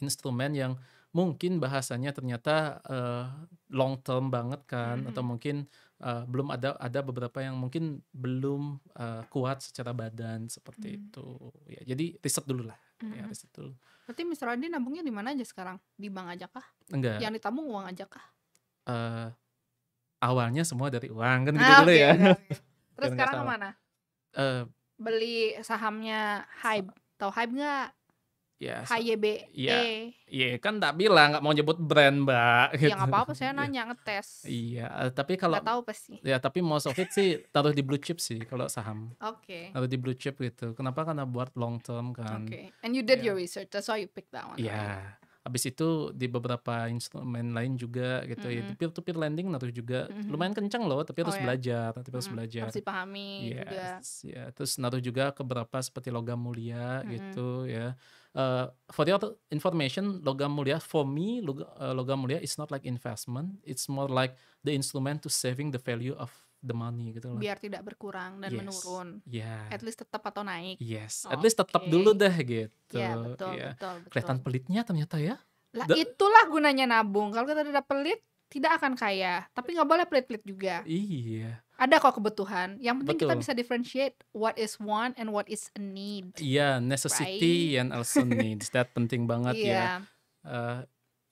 instrumen yang mungkin bahasanya ternyata uh, long term banget kan mm-hmm. atau mungkin uh, belum ada ada beberapa yang mungkin belum uh, kuat secara badan seperti mm-hmm. itu ya jadi riset dulu lah mm-hmm. ya riset dulu. Berarti Mr. Andi nabungnya di mana aja sekarang di bank aja kah? Enggak. Yang ditabung uang aja kah? Uh, awalnya semua dari uang kan gitu ah, dulu okay, ya. Okay, okay. *laughs* Terus sekarang kemana? Uh, beli sahamnya Hype. Tahu Hype nggak? Ya, yes. HYB. Iya. E. Iya, kan tak bilang nggak mau nyebut brand, Mbak. Ya, gitu. Ya apa-apa, saya *laughs* ya. nanya ngetes. Iya, eh, tapi kalau nggak tahu pasti. Ya, tapi mau of sih taruh di blue chip sih kalau saham. Oke. Okay. Taruh di blue chip gitu. Kenapa? Karena buat long term kan. Oke. Okay. And you did yeah. your research, that's why you pick that one. Iya. Yeah. Right? Habis itu di beberapa instrumen lain juga gitu mm -hmm. ya. Peer to peer lending atau juga mm -hmm. lumayan kencang loh, tapi harus oh, ya? belajar, ya? tapi harus mm -hmm. belajar. Harus dipahami yes, juga. Ya, terus naruh juga ke beberapa seperti logam mulia mm -hmm. gitu ya. Uh, for your information, logam mulia for me eh, logam mulia is not like investment, it's more like the instrument to saving the value of the money gitu loh. Biar tidak berkurang dan yes. menurun. Yeah. At least tetap atau naik. Yes. Oh, At least tetap dulu deh gitu. Iya, yeah, betul, yeah. betul, betul. Kelihatan pelitnya ternyata ya. Lah the... itulah gunanya nabung. Kalau kita tidak pelit, tidak akan kaya, tapi nggak boleh pelit-pelit juga. Iya. Ada kok kebutuhan. Yang penting Betul. kita bisa differentiate what is want and what is a need. Iya, yeah, necessity right? and also need. That penting banget *laughs* yeah. ya. Uh,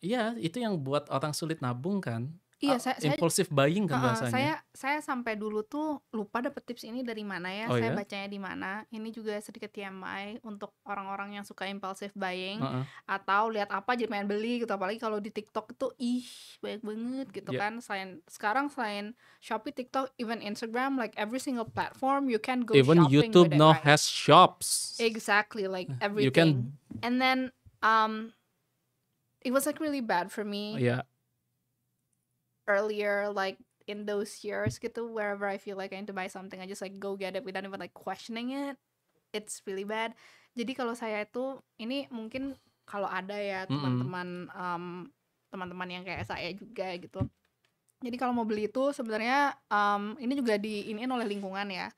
iya, itu yang buat orang sulit nabung kan. Iya, saya, impulsif buying kan uh, bahasanya. Saya saya sampai dulu tuh lupa dapet tips ini dari mana ya. Oh, saya iya? bacanya di mana. Ini juga sedikit TMI untuk orang-orang yang suka impulsif buying uh -uh. atau lihat apa jadi pengen beli gitu. Apalagi kalau di TikTok itu ih banyak banget gitu yeah. kan. Selain sekarang selain Shopee, TikTok, even Instagram, like every single platform you can go even shopping. Even YouTube now right? has shops. Exactly, like everything. You can. And then um, it was like really bad for me. Yeah oh, iya earlier like in those years gitu wherever I feel like I need to buy something I just like go get it without even like questioning it it's really bad jadi kalau saya itu ini mungkin kalau ada ya teman-teman mm -hmm. um, teman-teman yang kayak saya juga gitu jadi kalau mau beli itu sebenarnya um, ini juga diinin oleh lingkungan ya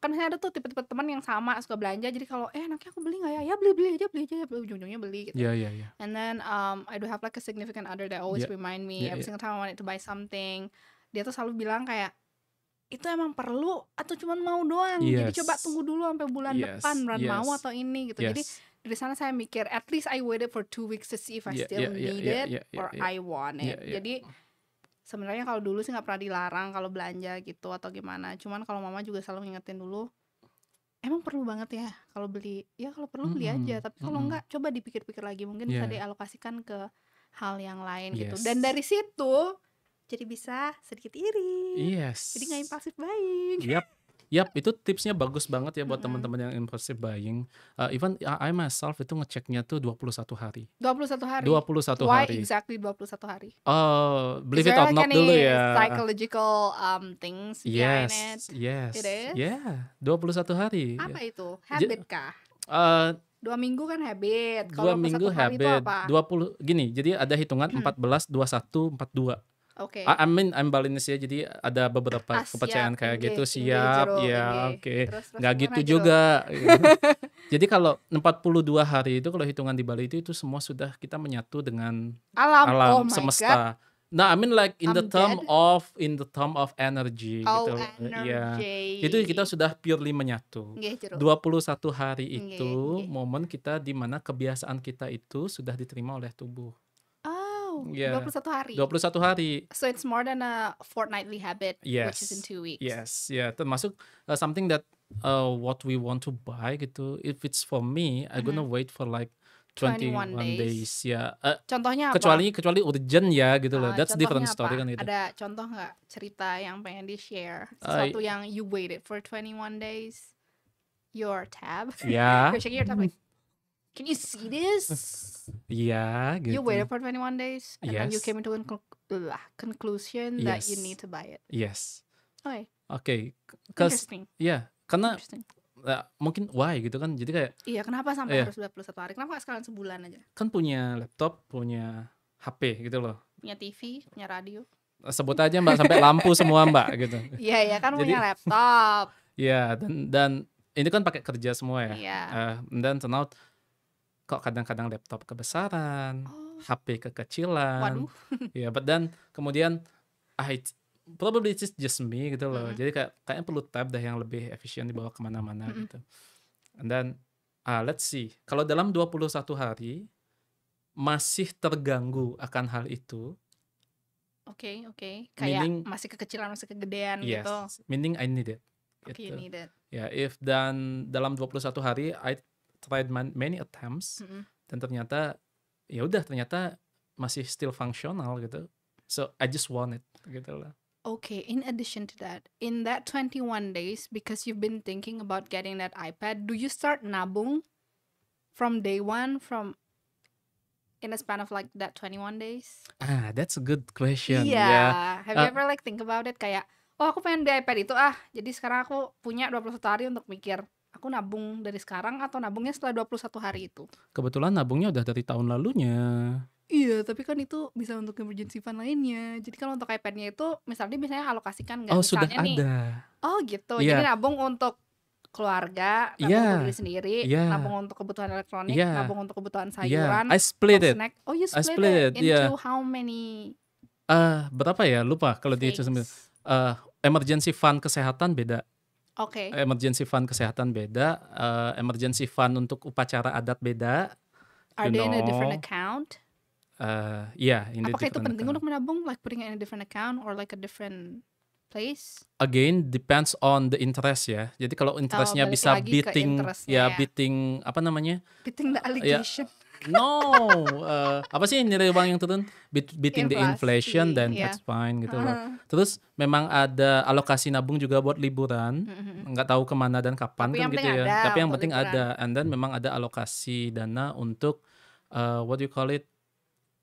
kan misalnya ada tuh tipe-tipe teman yang sama suka belanja jadi kalau eh nanti aku beli nggak ya ya beli beli aja beli aja ujung-ujungnya beli gitu yeah, yeah, yeah. and then um, I do have like a significant other that always yeah. remind me yeah, every yeah. single time I wanted to buy something dia tuh selalu bilang kayak itu emang perlu atau cuma mau doang yes. jadi coba tunggu dulu sampai bulan yes. depan bulan yes. mau atau ini gitu yes. jadi dari sana saya mikir at least I waited for two weeks to see if I yeah, still yeah, iya, need yeah, it iya, iya, or I want it jadi sebenarnya kalau dulu sih nggak pernah dilarang kalau belanja gitu atau gimana cuman kalau mama juga selalu ngingetin dulu emang perlu banget ya kalau beli ya kalau perlu beli mm -hmm. aja tapi kalau mm -hmm. nggak coba dipikir-pikir lagi mungkin yeah. bisa iya. dialokasikan ke hal yang lain gitu. yes. gitu dan dari situ jadi bisa sedikit iri yes jadi nggak impulsif baik yep. Yap, itu tipsnya bagus banget ya buat mm -hmm. teman-teman yang impulsive buying. Uh, even I myself itu ngeceknya tuh 21 hari. 21 hari. 21 Why hari. Why exactly 21 hari? Oh, believe Is it or like not dulu ya. psychological um things behind yes, it? Yes. It is. Yeah, 21 hari. Apa itu? Habit kah? Uh, dua minggu kan habit. Kalau dua minggu habit. Dua puluh gini. Jadi ada hitungan hmm. empat belas dua satu empat dua Oke. Okay. I, I mean I'm Balinese ya, jadi ada beberapa ah, kepercayaan gitu, siap, kayak okay, gitu siap, okay, ya oke. Okay. okay. Nggak gitu jero. juga. *laughs* Gitu. jadi kalau 42 hari itu kalau hitungan di Bali itu itu semua sudah kita menyatu dengan alam, alam oh semesta. Nah, I mean like in I'm the term dead. of in the term of energy oh, gitu. Iya. Energy. Ya. Itu kita sudah purely menyatu. Nggih, 21 hari itu momen kita di mana kebiasaan kita itu sudah diterima oleh tubuh. Wow. Yeah. 21 hari. 21 hari. So it's more than a fortnightly habit yes. which is in two weeks. Yes. Yeah, termasuk uh, something that uh, what we want to buy gitu. If it's for me, mm -hmm. I gonna mm-hmm. wait for like 21, days. days ya. Uh, contohnya apa? Kecuali kecuali urgent ya gitu loh. Uh, That's different story apa? kan gitu. Ada contoh nggak cerita yang pengen di-share? Ah, sesuatu uh, yang you waited for 21 days. Your tab. Yeah. *laughs* You're checking your tab like Can you see this? *laughs* yeah, gitu. You waited for 21 days and yes. then you came into a conclusion that you need to buy it. Yes. Oke. Okay. Okay. Interesting. yeah, karena Interesting. Uh, mungkin why gitu kan. Jadi kayak Iya, kenapa sampai yeah. harus 21 hari? Kenapa gak sekalian sebulan aja? Kan punya laptop, punya HP gitu loh. Punya TV, punya radio. Eh, sebut aja Mbak sampai lampu semua Mbak gitu. *laughs* Iya, iya kan Jadi, punya laptop. *laughs* Iya, dan dan ini kan pakai kerja semua ya. Iya. Yeah. Uh, dan turn out kok kadang-kadang laptop kebesaran, oh. HP kekecilan. Waduh. *laughs* Ya, but then kemudian I probably it's just me gitu loh. Mm -hmm. Jadi kayak kayaknya perlu tab dah yang lebih efisien dibawa kemana-mana mm -hmm. gitu. And then ah let's see. Kalau dalam 21 hari masih terganggu akan hal itu. Oke, okay, oke. Okay. Kayak meaning, masih kekecilan, masih kegedean yes, gitu. Meaning I need it. Okay, you gitu. need it. Ya, yeah, if dan dalam 21 hari I tried many attempts mm -hmm. dan ternyata ya udah ternyata masih still functional gitu. So I just want it gitu lah. Okay, in addition to that, in that 21 days because you've been thinking about getting that iPad, do you start nabung from day one from in a span of like that 21 days? Ah, that's a good question. Yeah. yeah. Have you ah. ever like think about it kayak oh aku pengen beli iPad itu ah, jadi sekarang aku punya 21 hari untuk mikir aku nabung dari sekarang atau nabungnya setelah 21 hari itu. Kebetulan nabungnya udah dari tahun lalunya. Iya, tapi kan itu bisa untuk emergency fund lainnya. Jadi kalau untuk iPad-nya itu misalnya biasanya alokasikan nggak? Oh, misalnya sudah nih, ada. Oh, gitu. Yeah. Jadi nabung untuk keluarga, nabung yeah. untuk diri sendiri, yeah. nabung untuk kebutuhan elektronik, yeah. nabung untuk kebutuhan iya. sayuran, yeah. I split it. Snack. Oh, you split, I split it, it iya. into yeah. how many? Uh, berapa ya? Lupa kalau di itu uh, emergency fund kesehatan beda Oke. Okay. Emergency fund kesehatan beda, uh, emergency fund untuk upacara adat beda. Are they know. in a different account? Uh, yeah, in iya, Apakah itu penting account. untuk menabung like putting in a different account or like a different place? Again, depends on the interest ya. Jadi kalau oh, interestnya oh, bisa beating, interest ya, ya beating apa namanya? Beating the ya, allegation no uh, apa sih nilai uang yang turun beating the inflation dan yeah. that's fine gitu loh uh-huh. terus memang ada alokasi nabung juga buat liburan uh-huh. nggak tahu kemana dan kapan tapi kan gitu ya ada, tapi yang penting liburan. ada and then memang ada alokasi dana untuk uh, what do you call it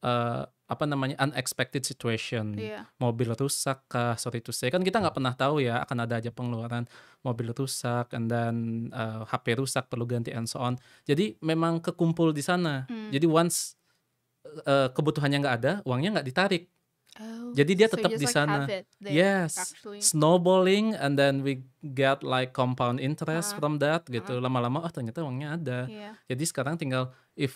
uh, apa namanya unexpected situation yeah. mobil rusak kah sorry to say kan kita nggak pernah tahu ya akan ada aja pengeluaran mobil rusak and then uh, eh, HP rusak perlu ganti and so on jadi memang kekumpul di sana mm. jadi once uh, kebutuhannya nggak ada uangnya nggak ditarik Oh, Jadi dia tetap so di sana. Like yes, actually. snowballing and then we get like compound interest uh, from that gitu. Uh-huh. Lama-lama uh. oh ternyata uangnya ada. Yeah. Jadi sekarang tinggal if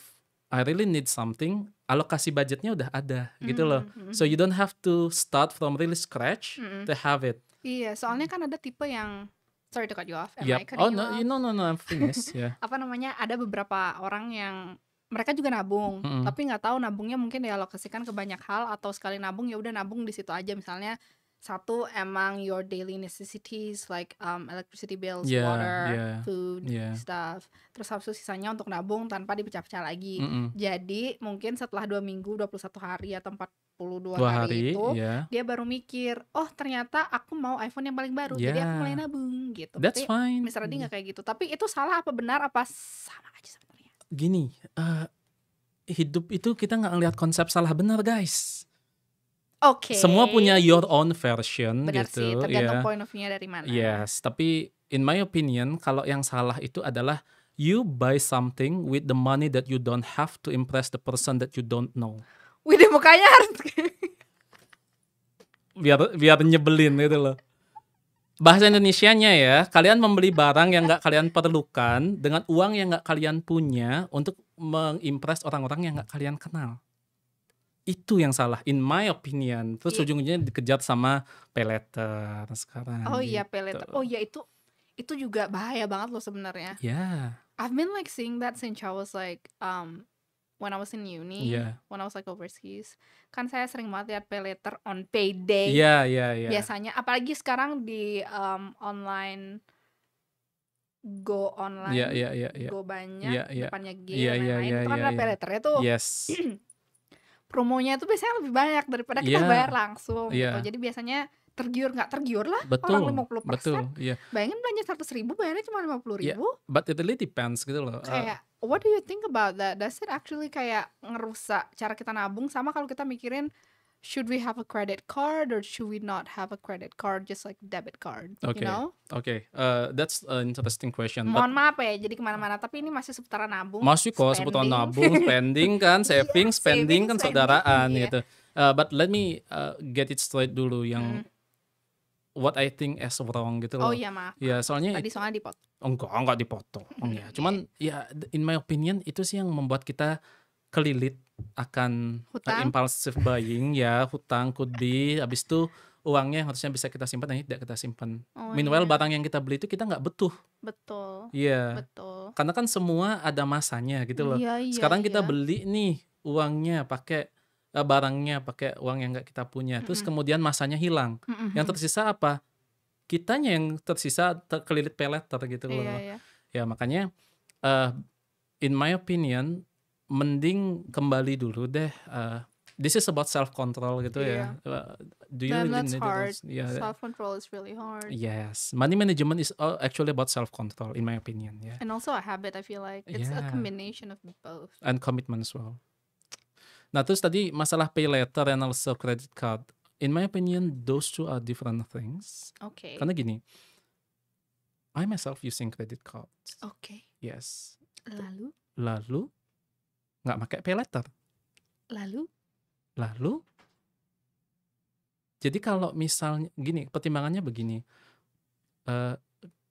I really need something, alokasi budgetnya udah ada mm-hmm. gitu hmm, loh. Hmm, hmm. So you don't have to start from really scratch mm-hmm. to have it. Iya, yeah, soalnya kan ada tipe yang sorry to cut you off. yep. I oh no, you no, no, no, I'm finished. yeah. *laughs* Apa namanya? Ada beberapa orang yang mereka juga nabung, mm-hmm. tapi nggak tahu nabungnya mungkin dialokasikan ke banyak hal atau sekali nabung ya udah nabung di situ aja misalnya satu emang your daily necessities like um, electricity bills, yeah, water, yeah, food, yeah. stuff. Terus habis itu sisanya untuk nabung tanpa dipecah-pecah lagi. Mm -mm. Jadi mungkin setelah dua minggu, 21 hari atau 42 dua hari, hari itu, yeah. dia baru mikir, oh ternyata aku mau iPhone yang paling baru, yeah. jadi aku mulai nabung gitu. That's Tapi, fine. Mister Adi nggak kayak gitu. Tapi itu salah apa benar apa sama aja sebenarnya? Gini, uh, hidup itu kita nggak ngelihat konsep salah benar guys Oke. Okay. Semua punya your own version Benar gitu. Sih, tergantung yeah. point of view-nya dari mana. Yes, tapi in my opinion kalau yang salah itu adalah you buy something with the money that you don't have to impress the person that you don't know. Wih, mukanya harus *laughs* biar biar nyebelin gitu loh. Bahasa Indonesianya ya, kalian membeli barang yang nggak kalian perlukan dengan uang yang nggak kalian punya untuk mengimpress orang-orang yang nggak kalian kenal itu yang salah in my opinion terus yeah. ujungnya dikejar sama peleter sekarang oh iya, gitu. iya peleter oh iya itu itu juga bahaya banget loh sebenarnya yeah I've been like seeing that since I was like um when I was in uni yeah. when I was like overseas kan saya sering banget lihat peleter on payday yeah yeah yeah biasanya apalagi sekarang di um, online go online yeah, yeah, yeah, yeah. go banyak yeah, yeah. depannya game iya, yeah, yeah, lain yeah, itu yeah, kan yeah. Iya. peleternya tuh yes *clears throat* promonya itu biasanya lebih banyak daripada kita yeah. bayar langsung yeah. gitu. Jadi biasanya tergiur nggak tergiur lah betul, orang 50 persen. Betul, yeah. Bayangin belanja 100 ribu bayarnya cuma 50 iya, ribu. Yeah, but it really depends gitu loh. Uh. Kayak what do you think about that? Does it actually kayak ngerusak cara kita nabung sama kalau kita mikirin should we have a credit card or should we not have a credit card just like debit card okay. you know okay uh, that's an interesting question mohon but... maaf ya jadi kemana-mana tapi ini masih seputaran nabung masih kok seputaran *laughs* nabung spending kan *laughs* iya saving yeah, spending saving, kan saudaraan yeah. gitu uh, but let me uh, get it straight dulu yang mm. What I think as wrong gitu oh loh. Oh iya maaf. Ya soalnya. Tadi soalnya dipotong. Oh, enggak enggak dipotong ya. *laughs* Cuman ya in my opinion itu sih yang membuat kita kelilit akan eh, hutang. impulsive buying ya hutang could be habis itu uangnya yang harusnya bisa kita simpan ini eh, tidak kita simpan. Oh, Meanwhile iya. barang yang kita beli itu kita nggak butuh. Betul. Iya. Yeah. Betul. Karena kan semua ada masanya gitu loh. Iya, iya, Sekarang kita iya. beli nih uangnya pakai eh, barangnya pakai uang yang nggak kita punya. Terus mm -hmm. kemudian masanya hilang. Mm -hmm. Yang tersisa apa? Kitanya yang tersisa terkelilit pelet gitu loh. Iya, iya. Ya makanya uh, in my opinion mending kembali dulu deh uh, this is about self control gitu ya. yeah. ya. Do you Then really need hard. Yeah. Self control is really hard. Yes, money management is uh, actually about self control, in my opinion. Yeah. And also a habit. I feel like it's yeah. a combination of both. And commitment as well. Nah terus tadi masalah pay later and also credit card. In my opinion, those two are different things. Okay. Karena gini, I myself using credit card. Okay. Yes. Lalu? Lalu nggak pakai pay letter. Lalu? Lalu? Jadi kalau misalnya gini, pertimbangannya begini. Uh,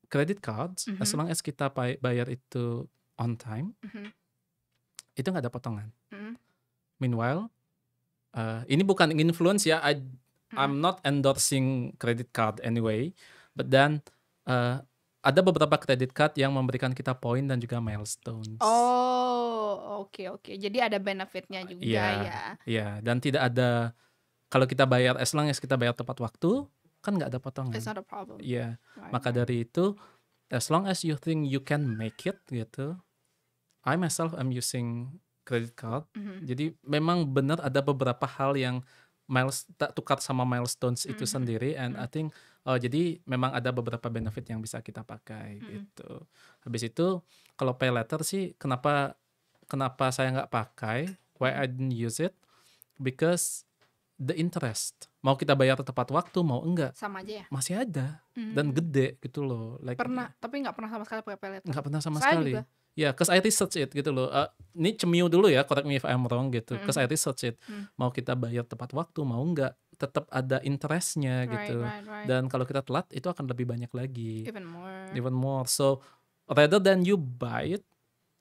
credit cards, mm -hmm. as long as kita bayar itu on time, mm -hmm. itu nggak ada potongan. Mm -hmm. Meanwhile, uh, ini bukan influence ya. I, mm -hmm. I'm not endorsing credit card anyway, but then uh, ada beberapa credit card yang memberikan kita poin dan juga milestones. Oh, oke okay, oke. Okay. Jadi ada benefitnya oh, juga yeah, ya. Iya, yeah. dan tidak ada kalau kita bayar as long as kita bayar tepat waktu, kan nggak ada potongan. It's not a problem. Iya. Yeah. Right. Maka dari itu as long as you think you can make it gitu. I myself am using credit card. Mm -hmm. Jadi memang benar ada beberapa hal yang miles tak tukar sama milestones mm -hmm. itu mm-hmm. sendiri and mm -hmm. I mm-hmm. think Oh jadi memang ada beberapa benefit yang bisa kita pakai hmm gitu. Habis itu kalau pay letter sih kenapa kenapa saya nggak pakai? Why I didn't use it? Because the interest mau kita bayar tepat waktu mau enggak sama aja ya masih ada mm. dan gede gitu loh like, pernah tapi nggak pernah sama sekali pakai pay letter nggak pernah sama Saya sekali juga. ya yeah, cause I research it gitu loh uh, ini cemiu dulu ya correct me if I'm wrong gitu mm. cause I research it mm. mau kita bayar tepat waktu mau enggak tetap ada interestnya right, gitu right, right. dan kalau kita telat itu akan lebih banyak lagi even more even more so rather than you buy it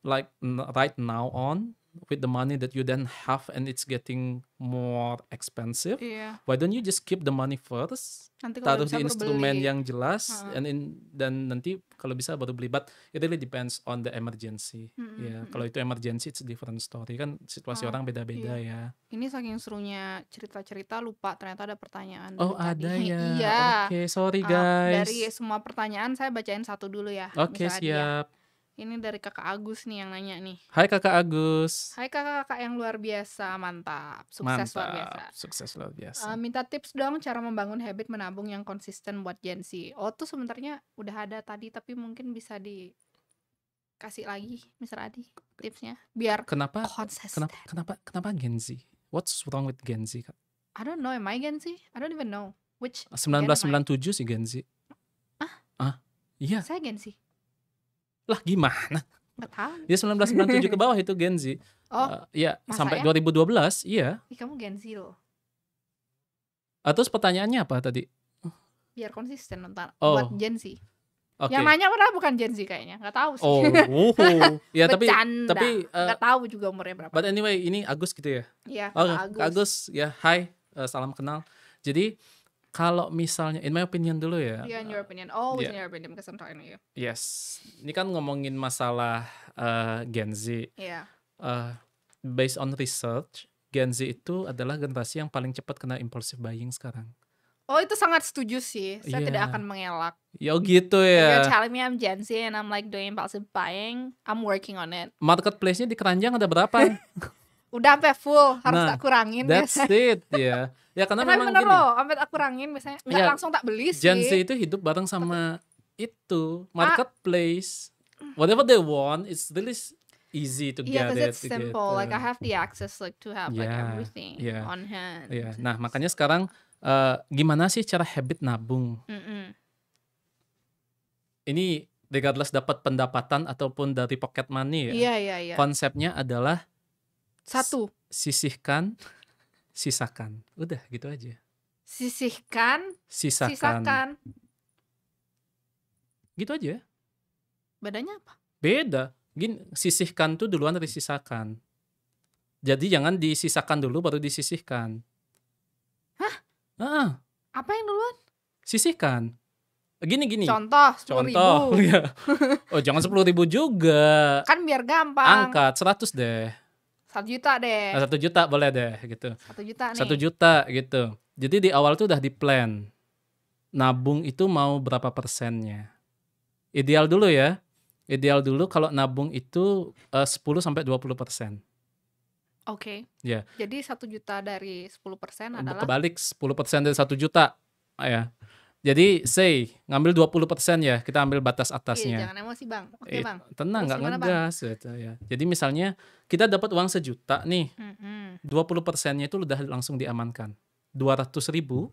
like right now on with the money that you then have and it's getting more expensive yeah. why don't you just keep the money first nanti taruh di instrumen yang jelas uh. and in, dan nanti kalau bisa baru beli but it really depends on the emergency mm -hmm. ya yeah. kalau itu emergency it's a different story kan situasi orang beda-beda iya. ya ini saking serunya cerita-cerita lupa ternyata ada pertanyaan oh ada *laughs* ya iya oke okay, sorry ah, guys uh, dari semua pertanyaan saya bacain satu dulu ya oke okay, ya. siap dia ini dari kakak Agus nih yang nanya nih. Hai kakak Agus. Hai kakak-kakak yang luar biasa, mantap, sukses mantap. luar biasa. Sukses luar biasa. Uh, minta tips dong cara membangun habit menabung yang konsisten buat Gen Z. Oh tuh sebenarnya udah ada tadi, tapi mungkin bisa dikasih lagi, Mister Adi, tipsnya biar kenapa, konsisten. Kenapa, kenapa, kenapa Gen Z? What's wrong with Gen Z? I don't know, am I Gen Z? I don't even know which. 1997 sih Gen Z. Ah? Ah, iya. Saya Gen Z. Lah gimana? Nggak tahu. ya 1997 ke bawah itu Gen Z. *laughs* Oh. Uh, ya, sampai ya? 2012, iya. Ih, kamu Gen Z loh. atau eh, pertanyaannya apa tadi? Biar konsisten nonton oh. buat Gen Z. Okay. Yang nanya pernah bukan Gen Z kayaknya, nggak tahu sih. Oh, uhuh. *laughs* ya tapi tapi uh, nggak tahu juga umurnya berapa. But anyway, ini Agus gitu ya? Iya. Oh, Agus. Agus ya, hai, uh, salam kenal. Jadi kalau misalnya in my opinion dulu ya yeah in your opinion always yeah. in your opinion because I'm talking to you yes ini kan ngomongin masalah uh, Gen Z yeah uh, based on research Gen Z itu adalah generasi yang paling cepat kena impulsive buying sekarang Oh itu sangat setuju sih. Saya yeah. tidak iya. akan mengelak. Yo ya, oh gitu ya. You're telling me I'm Gen Z and I'm like doing impulsive buying. I'm working on it. Marketplace-nya di keranjang ada berapa? *laughs* udah sampai full harus nah, tak kurangin ya. that's biasanya. it ya yeah. ya karena Tapi *laughs* memang bener gini, loh sampai tak kurangin biasanya nggak yeah, langsung tak beli sih Gen Z itu hidup bareng sama Tapi, itu ah. marketplace ah, whatever they want it's really easy to yeah, iya, get it. it's simple. Get, uh, like I have the access like to have yeah, like everything yeah, on hand. Yeah. Nah, makanya sekarang uh, gimana sih cara habit nabung? Mm -mm. Ini regardless dapat pendapatan ataupun dari pocket money ya. Yeah, yeah, yeah. Konsepnya adalah satu. Sisihkan, sisakan. Udah gitu aja. Sisihkan, sisakan. sisakan. Gitu aja. Bedanya apa? Beda. gin sisihkan tuh duluan dari sisakan. Jadi jangan disisakan dulu baru disisihkan. Hah? Uh-uh. Apa yang duluan? Sisihkan. Gini gini. Contoh, Contoh. Ribu. *laughs* Iya. oh jangan sepuluh ribu juga. Kan biar gampang. Angkat seratus deh satu juta deh nah, satu juta boleh deh gitu satu juta nih satu juta gitu jadi di awal tuh udah di plan nabung itu mau berapa persennya ideal dulu ya ideal dulu kalau nabung itu eh, uh, 10 sampai puluh persen Oke. Okay. Ya. Jadi satu juta dari 10% adalah kebalik sepuluh persen dari satu juta. ya. Jadi say ngambil 20% ya, kita ambil batas atasnya. Iya, jangan emosi, Bang. Oke, eh, Bang. Tenang, nggak ngegas gitu ya. Jadi misalnya kita dapat uang sejuta nih. Mm -hmm. 20%-nya itu udah langsung diamankan. 200 ribu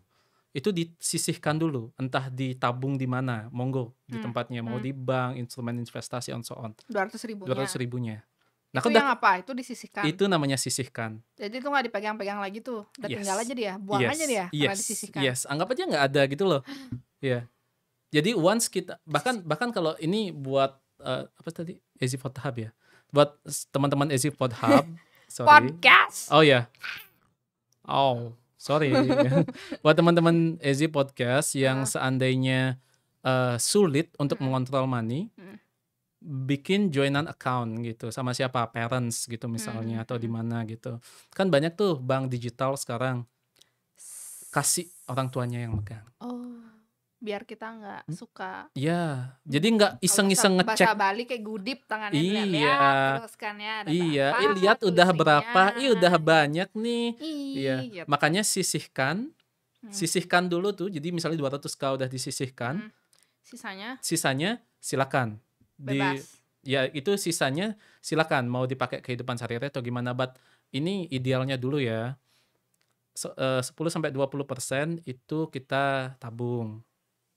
itu disisihkan dulu, entah ditabung di mana, monggo di hmm. tempatnya, mm -hmm. mau di hmm. bank, instrumen investasi, on so on. 200 ribunya. 200 ribunya. Nah, itu yang apa? Itu disisihkan. Itu namanya sisihkan. Jadi itu nggak dipegang-pegang lagi tuh. Udah yes. tinggal aja dia, buang yes. aja dia yes. disisihkan. Yes, anggap aja nggak ada gitu loh. *gasps* Iya. yeah. Jadi once kita bahkan bahkan kalau ini buat uh, apa tadi? Easy Pod Hub ya. Buat teman-teman Easy Pod Hub, sorry. Podcast. Oh ya. Yeah. Oh, sorry. *laughs* buat teman-teman Easy Podcast yang iya. seandainya uh, sulit untuk mengontrol money, bikin joinan account gitu sama siapa parents gitu misalnya hmm. atau di hmm. mana gitu kan banyak tuh bank digital sekarang kasih orang tuanya yang megang oh biar kita nggak hmm? suka ya jadi nggak iseng-iseng ngecek bahasa Bali kayak gudip tangannya iya kan ya, iya eh, lihat udah berapa iya udah banyak nih iya yep. makanya sisihkan hmm. sisihkan dulu tuh jadi misalnya 200 k udah disisihkan hmm. sisanya sisanya silakan Bebas. Di, ya itu sisanya silakan mau dipakai kehidupan sehari-hari atau gimana but ini idealnya dulu ya. So, uh, 10 sampai 20% itu kita tabung.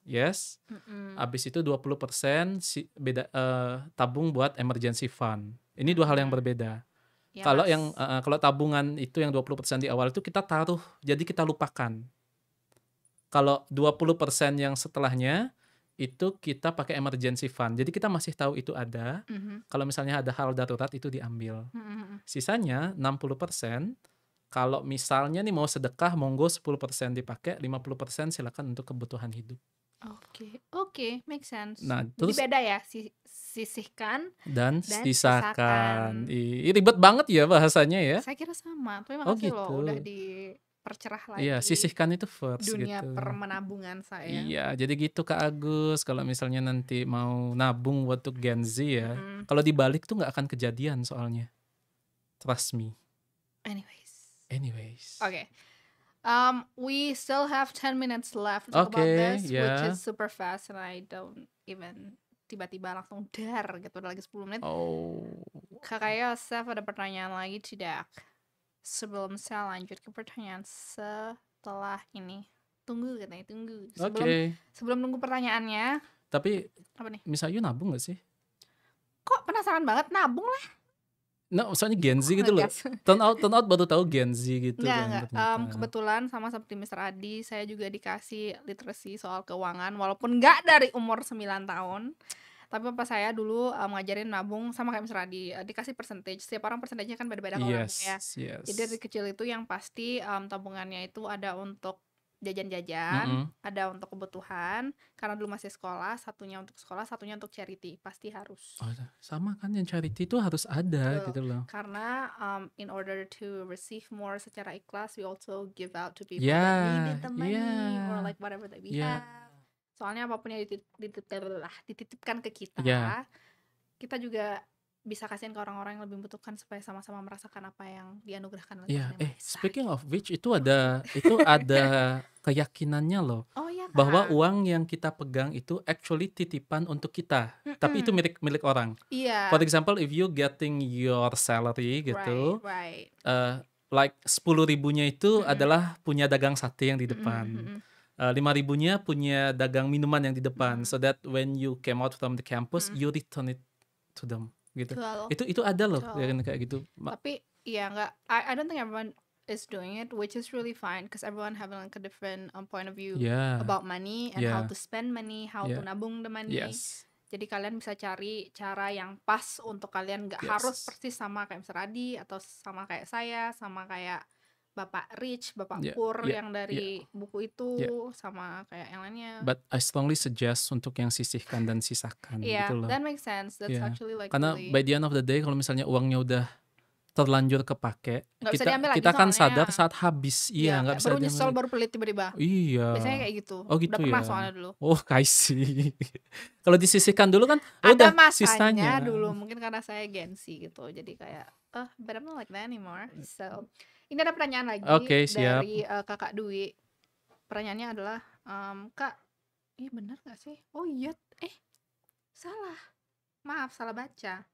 Yes. Mm-mm. Habis itu 20% si, beda uh, tabung buat emergency fund. Ini dua hal yang berbeda. Yes. Ya, kalau yang uh, kalau tabungan itu yang 20% di awal itu kita taruh, jadi kita lupakan. Kalau 20% yang setelahnya itu kita pakai emergency fund. Jadi kita masih tahu itu ada. Mm-hmm. Kalau misalnya ada hal darurat itu diambil. Mm-hmm. Sisanya 60% kalau misalnya nih mau sedekah monggo 10% dipakai, 50% silakan untuk kebutuhan hidup. Oke, okay. oke, okay. make sense. Nah, terus Jadi beda ya, sisihkan dan, dan sisakan. sisakan. Ih, ribet banget ya bahasanya ya. Saya kira sama, tapi makasih oh, gitu. loh udah di percerah iya, lagi. Iya, sisihkan itu first dunia gitu. permenabungan saya. Iya, jadi gitu Kak Agus, kalau misalnya nanti mau nabung buat Gen Z ya. Mm. Kalau dibalik tuh nggak akan kejadian soalnya. Trust me. Anyways. Anyways. Oke. Okay. Um, we still have 10 minutes left to okay, talk about this, yeah. which ya. is super fast and I don't even tiba-tiba langsung dar gitu udah lagi 10 menit. Oh. Kakak Yosef ada pertanyaan lagi tidak? sebelum saya lanjut ke pertanyaan setelah ini tunggu katanya tunggu sebelum okay. sebelum nunggu pertanyaannya tapi apa nih misalnya nabung gak sih kok penasaran banget nabung lah Nah, no, soalnya Gen Z oh gitu loh. *laughs* Turn out, turn out baru tahu Gen Z gitu. Enggak, kan, enggak. Um, kebetulan sama seperti Mr. Adi, saya juga dikasih literasi soal keuangan walaupun nggak dari umur 9 tahun tapi papa saya dulu um, eh, ngajarin nabung sama kayak misalnya di, eh, dikasih percentage setiap orang persentasenya kan beda-beda kalau yes, ya yes. jadi dari kecil itu yang pasti um, tabungannya itu ada untuk jajan-jajan, mm -hmm. ada untuk kebutuhan karena dulu masih sekolah, satunya untuk sekolah, satunya untuk charity, pasti harus. Oh, ya. sama kan yang charity itu harus ada Betul. gitu loh. Karena um, in order to receive more secara ikhlas, we also give out to people yeah. that need the money yeah. or like whatever that we yeah. have soalnya apapun yang dititip, dititip, dititipkan ke kita yeah. kita juga bisa kasihin ke orang-orang yang lebih membutuhkan supaya sama-sama merasakan apa yang dianugerahkan oleh yeah. eh speaking of gitu. which itu ada *laughs* itu ada keyakinannya loh oh, kan? bahwa uang yang kita pegang itu actually titipan untuk kita mm -mm. tapi itu milik milik orang yeah. for example if you getting your salary gitu right, right. Uh, like sepuluh ribunya itu mm -hmm. adalah punya dagang sate yang di depan mm -hmm Eh, lima uh, ribunya punya dagang minuman yang di depan hmm. so that when you came out from the campus hmm. you return it to them gitu itu itu ada loh Betul. kayak gitu tapi ya yeah, nggak I, I don't think everyone is doing it which is really fine because everyone having like a different um, point of view yeah. about money and yeah. how to spend money how yeah. to nabung the money yes. jadi kalian bisa cari cara yang pas untuk kalian nggak yes. harus persis sama kayak Mr. atau sama kayak saya sama kayak bapak rich, bapak yeah, poor yeah, yang dari yeah. buku itu yeah. sama kayak yang lainnya. But I strongly suggest untuk yang sisihkan dan sisakan yeah, gitu loh. that makes sense. That's yeah. actually like Karena by the end of the day kalau misalnya uangnya udah terlanjur kepake, gak kita bisa kita kan sadar saat habis. Iya, iya nggak ya, bisa. Baru nyesel baru pelit tiba-tiba. Iya. Biasanya kayak gitu. Oh gitu Udah ya. soalnya dulu. Oh, kaisi. *laughs* Kalau disisihkan dulu kan Ada udah sisanya dulu mungkin karena saya gengsi gitu. Jadi kayak eh oh, but I'm not like that anymore. So ini ada pertanyaan lagi Oke, siap. dari uh, Kakak Dwi. Pertanyaannya adalah, um, Kak, ini iya benar gak sih? Oh iya, eh salah. Maaf, salah baca.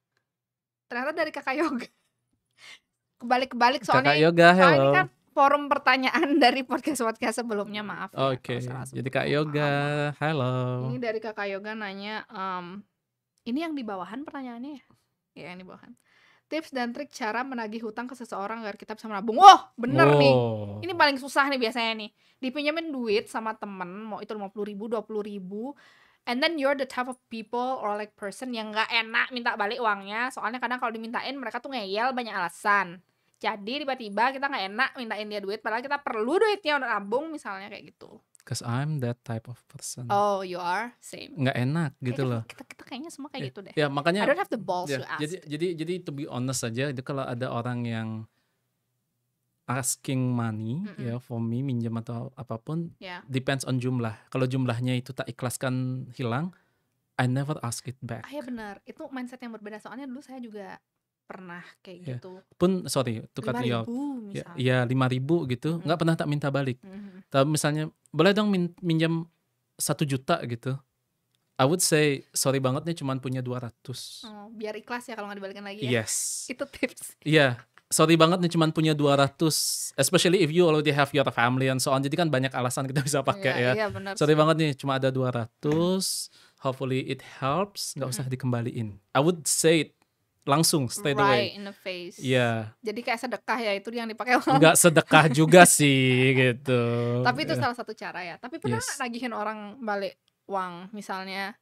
Ternyata dari Kakak Yoga. *laughs* Kebalik-kebalik soalnya Kakak Yoga, soalnya ini kan forum pertanyaan *laughs* dari podcast-podcast sebelumnya. Maaf ya, oke okay. Oke, jadi Kak Yoga, Maaf, hello. Ini dari Kakak Yoga nanya, um, ini yang di bawahan pertanyaannya ya? Iya yang bawahan tips dan trik cara menagih hutang ke seseorang agar kita bisa menabung. wow, bener wow. nih. Ini paling susah nih biasanya nih. Dipinjemin duit sama temen, mau itu 50 ribu, 20 ribu. And then you're the type of people or like person yang gak enak minta balik uangnya. Soalnya kadang kalau dimintain mereka tuh ngeyel banyak alasan. Jadi tiba-tiba kita gak enak mintain dia duit padahal kita perlu duitnya untuk nabung misalnya kayak gitu. Cause I'm that type of person. Oh, you are same. Nggak enak gitu kayaknya, loh. Kita, kita kayaknya semua kayak ya, gitu deh. Ya makanya. I don't have the balls yeah, to ask. Jadi jadi jadi to be honest aja itu kalau ada orang yang asking money mm -mm. ya for me minjem atau apapun yeah. depends on jumlah. Kalau jumlahnya itu tak ikhlaskan hilang, I never ask it back. Ah ya benar, itu mindset yang berbeda. Soalnya dulu saya juga pernah kayak yeah. gitu pun sorry tukar ya iya lima ribu gitu mm. nggak pernah tak minta balik mm. tapi misalnya boleh dong min minjam satu juta gitu I would say sorry banget nih cuman punya 200 oh, biar ikhlas ya kalau nggak dibalikin lagi ya yes itu tips iya yeah. sorry banget nih cuman punya 200 especially if you already have your family and so on jadi kan banyak alasan kita *laughs* bisa pakai yeah, ya yeah, bener, sorry sih. banget nih cuma ada 200 ratus hopefully it helps nggak usah dikembaliin I would say langsung straight right away. in the face. Iya. Yeah. Jadi kayak sedekah ya itu yang dipakai orang. Enggak sedekah *laughs* juga sih gitu. Tapi itu yeah. salah satu cara ya. Tapi pernah yes. nagihin orang balik uang misalnya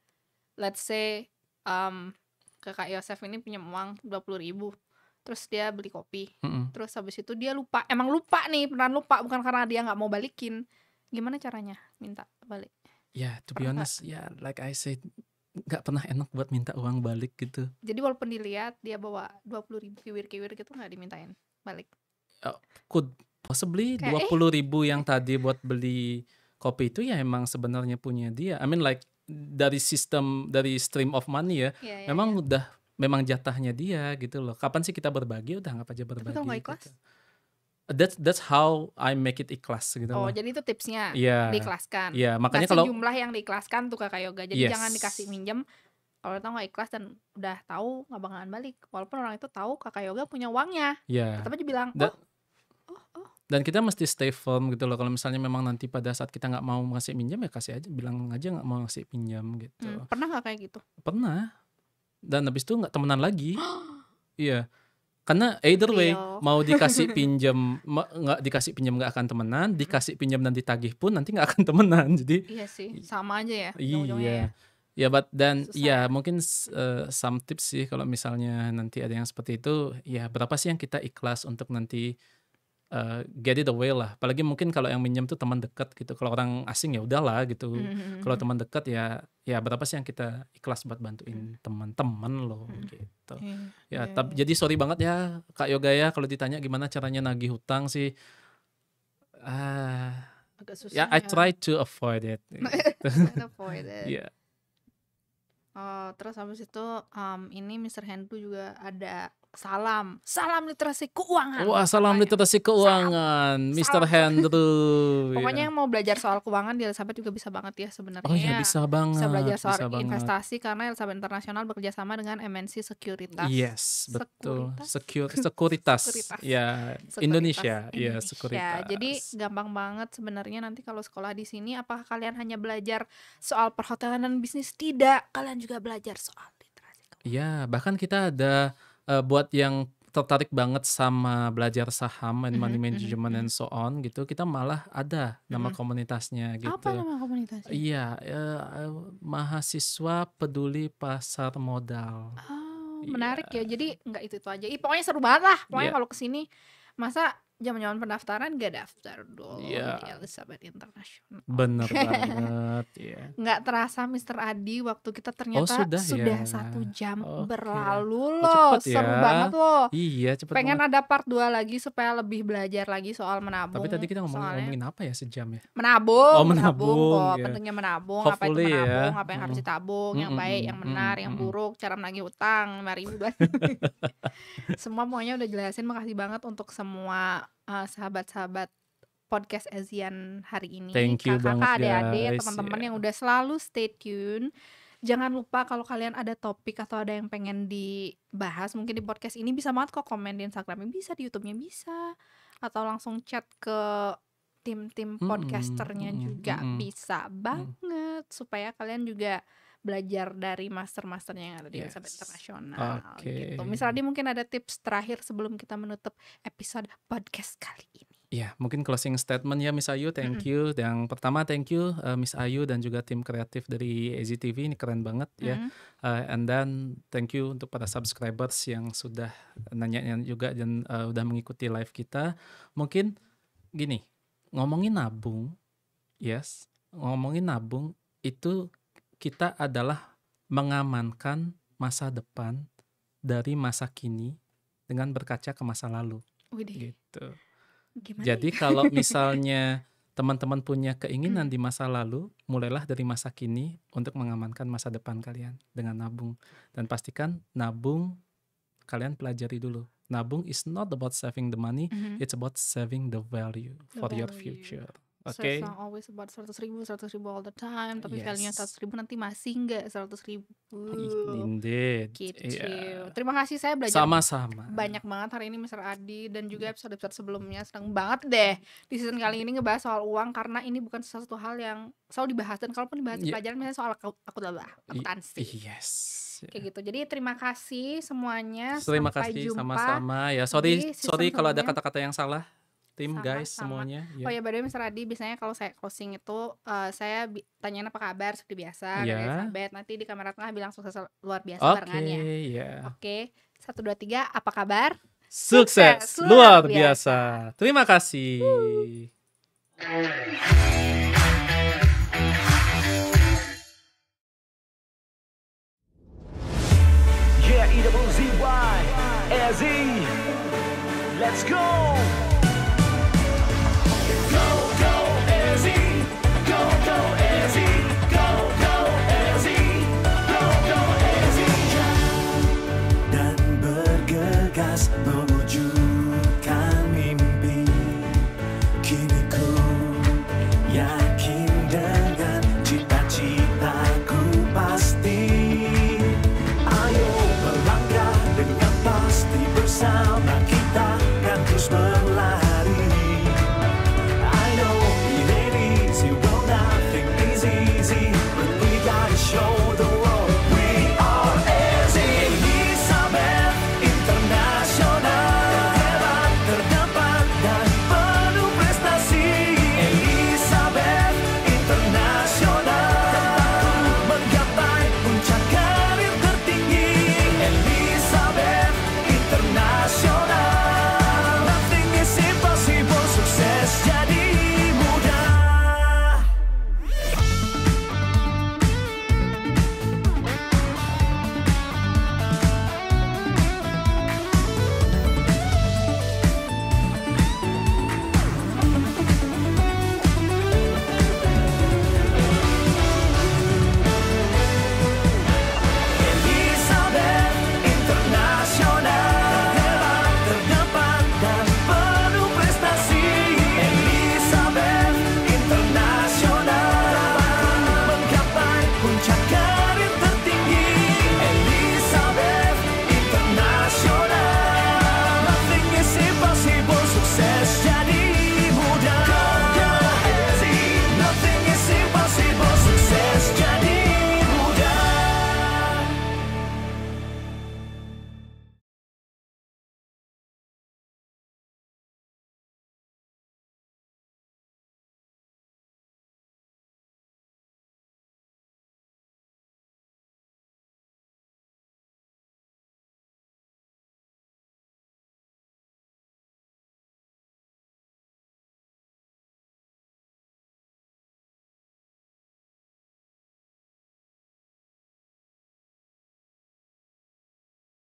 let's say um, kak Yosef ini punya uang 20 ribu terus dia beli kopi mm -hmm. terus habis itu dia lupa emang lupa nih pernah lupa bukan karena dia nggak mau balikin gimana caranya minta balik ya yeah, to be honest ya yeah, like I said nggak pernah enak buat minta uang balik gitu jadi walaupun dilihat dia bawa dua puluh ribu kiwir kiwir gitu nggak dimintain balik uh, could possibly eh. dua puluh ribu yang tadi buat beli kopi itu ya emang sebenarnya punya dia I mean like dari sistem dari stream of money ya yeah, yeah, memang yeah. udah memang jatahnya dia gitu loh kapan sih kita berbagi udah nggak aja berbagi Tapi kalau gitu that's that's how I make it ikhlas gitu. Oh, jadi itu tipsnya. Iya. Yeah. Diikhlaskan. Iya, yeah, makanya Kasih kalau jumlah yang diikhlaskan tuh Kakak Yoga. Jadi yes. jangan dikasih minjem kalau tahu nggak ikhlas dan udah tahu nggak bakalan balik. Walaupun orang itu tahu Kakak Yoga punya uangnya. Iya. Yeah. Tapi aja bilang, oh, oh, oh. Dan kita mesti stay firm gitu loh. Kalau misalnya memang nanti pada saat kita nggak mau ngasih minjem ya kasih aja, bilang aja nggak mau ngasih pinjam gitu. Hmm, pernah nggak kayak gitu? Pernah. Dan habis itu nggak temenan lagi. *gasps* Iya. Karena either way Iyo. mau dikasih *laughs* pinjam nggak dikasih pinjam nggak akan temenan, dikasih pinjam dan ditagih pun nanti nggak akan *laughs* temenan. Jadi Iya sih, sama aja ya. Iya. Ya. Ya, yeah, but ya mungkin uh, some tips sih kalau misalnya nanti ada yang seperti itu, ya berapa sih yang kita ikhlas untuk nanti uh, get it away lah. Apalagi mungkin kalau yang minjem tuh teman dekat gitu. Kalau orang asing ya udahlah gitu. Mm-hmm. Kalau hmm. teman dekat ya ya berapa sih yang kita ikhlas buat bantuin mm. teman-teman loh mm. gitu. Mm. Ya, yeah. tapi iya. jadi sorry banget ya Kak Yoga ya kalau ditanya gimana caranya nagih hutang sih ah uh, agak ya, susah. Yeah, ya, I try to avoid it. *laughs* Gitu. avoid it. Yeah. Oh, terus habis itu um, ini Mr. Hendu juga ada salam. Salam literasi keuangan. Wah, salam Ayo. literasi keuangan, salam. Mr. Hendro *laughs* Pokoknya yeah. yang mau belajar soal keuangan di Elizabeth juga bisa banget ya sebenarnya. Oh iya, bisa banget. Bisa belajar soal bisa investasi banget. karena Elizabeth Internasional bekerja sama dengan MNC Sekuritas. Yes, betul. *laughs* Sekuritas. sekuritas. Ya, sekuritas. Indonesia. ya Sekuritas. Ya, jadi gampang banget sebenarnya nanti kalau sekolah di sini apakah kalian hanya belajar soal perhotelan dan bisnis? Tidak, kalian juga belajar soal literasi keuangan. Iya, bahkan kita ada uh, buat yang tertarik banget sama belajar saham and mm-hmm, money mm-hmm, management mm-hmm. and so on gitu kita malah ada nama komunitasnya gitu apa nama komunitasnya iya uh, mahasiswa peduli pasar modal oh, iya. menarik yeah. ya jadi nggak itu itu aja Ih, pokoknya seru banget lah pokoknya yeah. kalau kesini masa zaman-zaman pendaftaran gak daftar dulu yeah. di Elizabeth International. Bener *laughs* banget, ya. Yeah. Nggak terasa Mr. Adi waktu kita ternyata oh, sudah, ya? sudah ya. satu jam okay. berlalu oh, loh, oh, seru ya. banget loh. Iya cepet. Pengen banget. ada part 2 lagi supaya lebih belajar lagi soal menabung. Tapi tadi kita ngomong, soalnya... ngomongin apa ya sejam ya? Menabung, oh, menabung, menabung kok. Yeah. Pentingnya menabung, Hopefully, apa itu ya. menabung, ya. apa yang harus ditabung, mm, yang baik, yang benar, mm, yang buruk, cara menagih utang, mari ribu *laughs* *laughs* Semua maunya udah jelasin, makasih banget untuk semua sahabat eh, sahabat-sahabat podcast Asian hari ini. Thank you Kakak, banget adik-adik, teman-teman yang iya. udah selalu stay tune. Jangan lupa kalau kalian ada topik atau ada yang pengen dibahas mungkin di podcast ini bisa banget kok komen di Instagramnya bisa, di YouTube-nya bisa, atau langsung chat ke tim-tim podcasternya mm -hmm. juga mm -hmm. bisa banget mm supaya kalian juga belajar dari master master yang ada di yes. Elizabeth Internasional okay. gitu. Misalnya mungkin ada tips terakhir sebelum kita menutup episode podcast kali ini. Ya, mungkin closing statement ya Miss Ayu, thank mm -hmm. you. Yang pertama thank you uh, Miss Ayu dan juga tim kreatif dari AZTV ini keren banget mm -hmm. ya. Uh, and then thank you untuk para subscribers yang sudah nanya juga dan uh, udah mengikuti live kita. Mungkin gini, ngomongin nabung, yes, ngomongin nabung itu kita adalah mengamankan masa depan dari masa kini dengan berkaca ke masa lalu. Widih. Gitu. Gimana Jadi ya? kalau *laughs* misalnya teman-teman punya keinginan hmm. di masa lalu, mulailah dari masa kini untuk mengamankan masa depan kalian dengan nabung dan pastikan nabung kalian pelajari dulu. Nabung is not about saving the money, mm -hmm. it's about saving the value the for value. your future. Okay. Search always about seratus ribu, seratus ribu all the time. Tapi yes. value-nya seratus ribu nanti masih nggak seratus ribu. Indeed. Gitu. Yeah. Terima kasih saya belajar. Sama-sama. Banyak banget hari ini Mr. Adi dan juga episode-episode sebelumnya seneng banget deh di season kali ini ngebahas soal uang karena ini bukan sesuatu hal yang selalu dibahas dan kalaupun dibahas yeah. pelajaran misalnya soal aku aku lelah, akuntansi. Yes. Kayak gitu. Jadi terima kasih semuanya. Terima Sampai kasih sama-sama ya. Sorry sorry kalau ada kata-kata yang salah tim sama, guys sama. semuanya. Yeah. Oh ya by the way biasanya kalau saya closing itu uh, saya tanyain apa kabar seperti biasa yeah. Iya. Nanti di kamera tengah bilang sukses luar biasa okay, ya. Yeah. Oke. Iya. Okay. Satu dua tiga apa kabar? Sukses, sukses luar, biasa. biasa. Terima kasih. E Let's go!